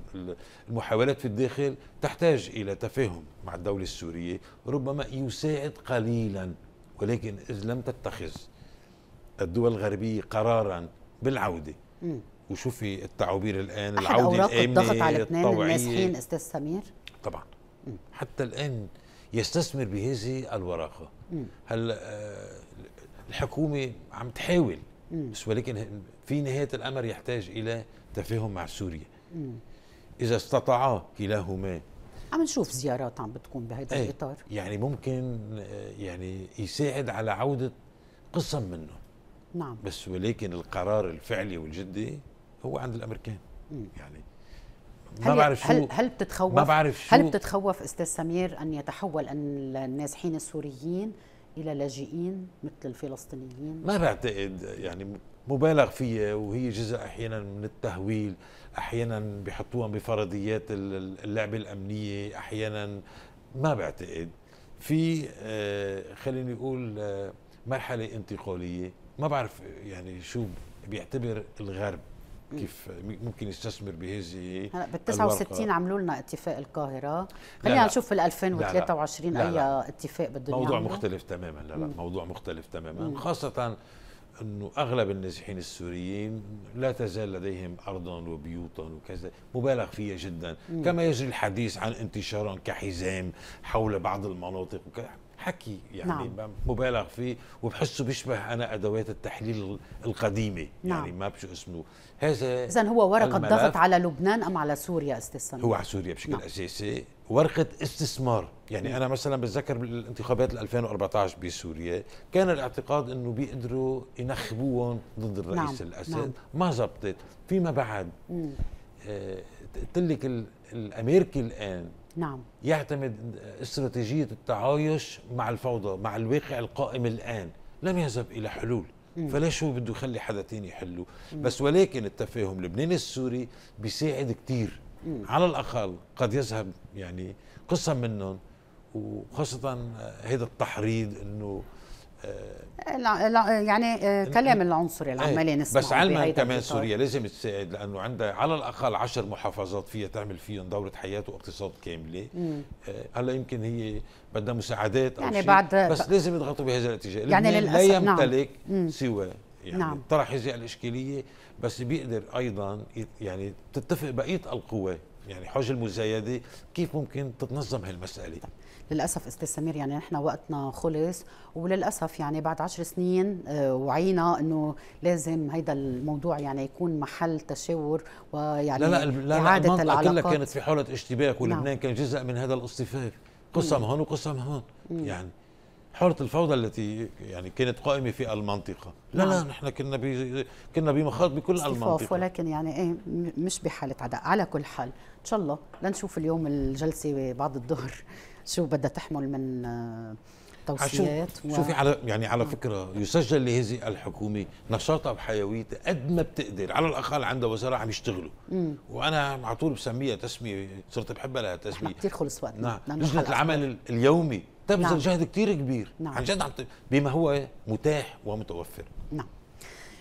المحاولات في الداخل تحتاج إلى تفاهم مع الدولة السورية ربما يساعد قليلا ولكن إذا لم تتخذ الدول الغربية قرارا بالعودة وشوفي التعبير الآن العودة الامنيه الضغط على لبنان النازحين أستاذ سمير طبعا م. حتى الآن يستثمر بهذه الوراقة هل آه، الحكومة عم تحاول بس ولكن في نهاية الأمر يحتاج إلى تفاهم مع سوريا إذا استطاعا كلاهما عم نشوف زيارات عم بتكون بهذا ايه الإطار يعني ممكن آه، يعني يساعد على عودة قسم منه نعم بس ولكن القرار الفعلي والجدي هو عند الأمريكان يعني ما هل بعرف شو هل هل بتتخوف ما بعرف شو هل بتتخوف استاذ سمير ان يتحول ان النازحين السوريين الى لاجئين مثل الفلسطينيين؟ ما بعتقد يعني مبالغ فيها وهي جزء احيانا من التهويل احيانا بيحطوهم بفرضيات اللعبه الامنيه احيانا ما بعتقد في آه، خليني اقول آه، مرحله انتقاليه ما بعرف يعني شو بيعتبر الغرب كيف ممكن يستثمر بهذه هلا بال 69 عملوا لنا اتفاق القاهره خلينا نشوف بال 2023 اي اتفاق بدهم موضوع يعملوا. مختلف تماما لا لا موضوع مختلف تماما خاصه انه اغلب النازحين السوريين لا تزال لديهم ارضا وبيوتا وكذا مبالغ فيها جدا مم. كما يجري الحديث عن انتشارهم كحزام حول بعض المناطق وكذا حكي يعني نعم. مبالغ فيه وبحسه بيشبه انا ادوات التحليل القديمه يعني نعم. يعني ما بشو اسمه هذا اذا هو ورقه ضغط على لبنان ام على سوريا استاذ هو على سوريا بشكل نعم. اساسي ورقه استثمار يعني انا مثلا بتذكر بالانتخابات 2014 بسوريا كان الاعتقاد انه بيقدروا ينخبوهم ضد الرئيس نعم. الاسد نعم. ما زبطت فيما بعد آه، تلك قلت لك الامريكي الان نعم يعتمد استراتيجيه التعايش مع الفوضى مع الواقع القائم الان لم يذهب الى حلول مم. فليش هو بده يخلي حدا تاني يحله بس ولكن التفاهم اللبناني السوري بيساعد كتير على الاقل قد يذهب يعني قصه منهم وخاصه هذا التحريض انه آه، لا لا يعني آه، كلام العنصري إيه، اللي عمالين نسمعه بس علما كمان سوريا لازم تساعد لانه عندها على الاقل عشر محافظات فيها تعمل فيهم دوره حياه واقتصاد كامله آه، هلا يمكن هي بدها مساعدات او يعني شيء بعد بس لازم يضغطوا بهذا الاتجاه يعني لا نعم. يمتلك نعم. سوى يعني نعم. طرح هذه الاشكاليه بس بيقدر ايضا يعني تتفق بقيه القوى يعني حوج المزايده كيف ممكن تتنظم هالمساله للاسف استاذ سمير يعني نحن وقتنا خلص وللاسف يعني بعد عشر سنين آه، وعينا انه لازم هيدا الموضوع يعني يكون محل تشاور ويعني لا لا لا اعاده لا العلاقات كلها كانت في حاله اشتباك نعم. ولبنان نعم. كان جزء من هذا الاصطفاف قسم هون وقسم هون يعني حارة الفوضى التي يعني كانت قائمة في المنطقة لا لا نعم. نحن كنا بي كنا بمخاض بكل المنطقة ولكن يعني ايه مش بحالة عداء على كل حال ان شاء الله لنشوف اليوم الجلسة بعد الظهر شو بدها تحمل من آه، توصيات و... شوفي على يعني على فكره يسجل لهذه الحكومه نشاطها وحيويتها قد ما بتقدر على الاقل عندها وزراء عم يشتغلوا وانا على طول بسميها تسميه صرت بحبها لها تسميه كثير خلص وقت نعم لجنه العمل اليومي تبذل طيب، نعم. جهد كتير كبير نعم. عن جد عم بما هو متاح ومتوفر نعم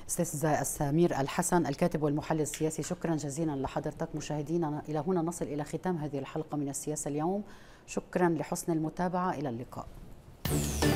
استاذ السمير الحسن الكاتب والمحلل السياسي شكرا جزيلا لحضرتك مشاهدينا الى هنا نصل الى ختام هذه الحلقه من السياسه اليوم شكرا لحسن المتابعه الى اللقاء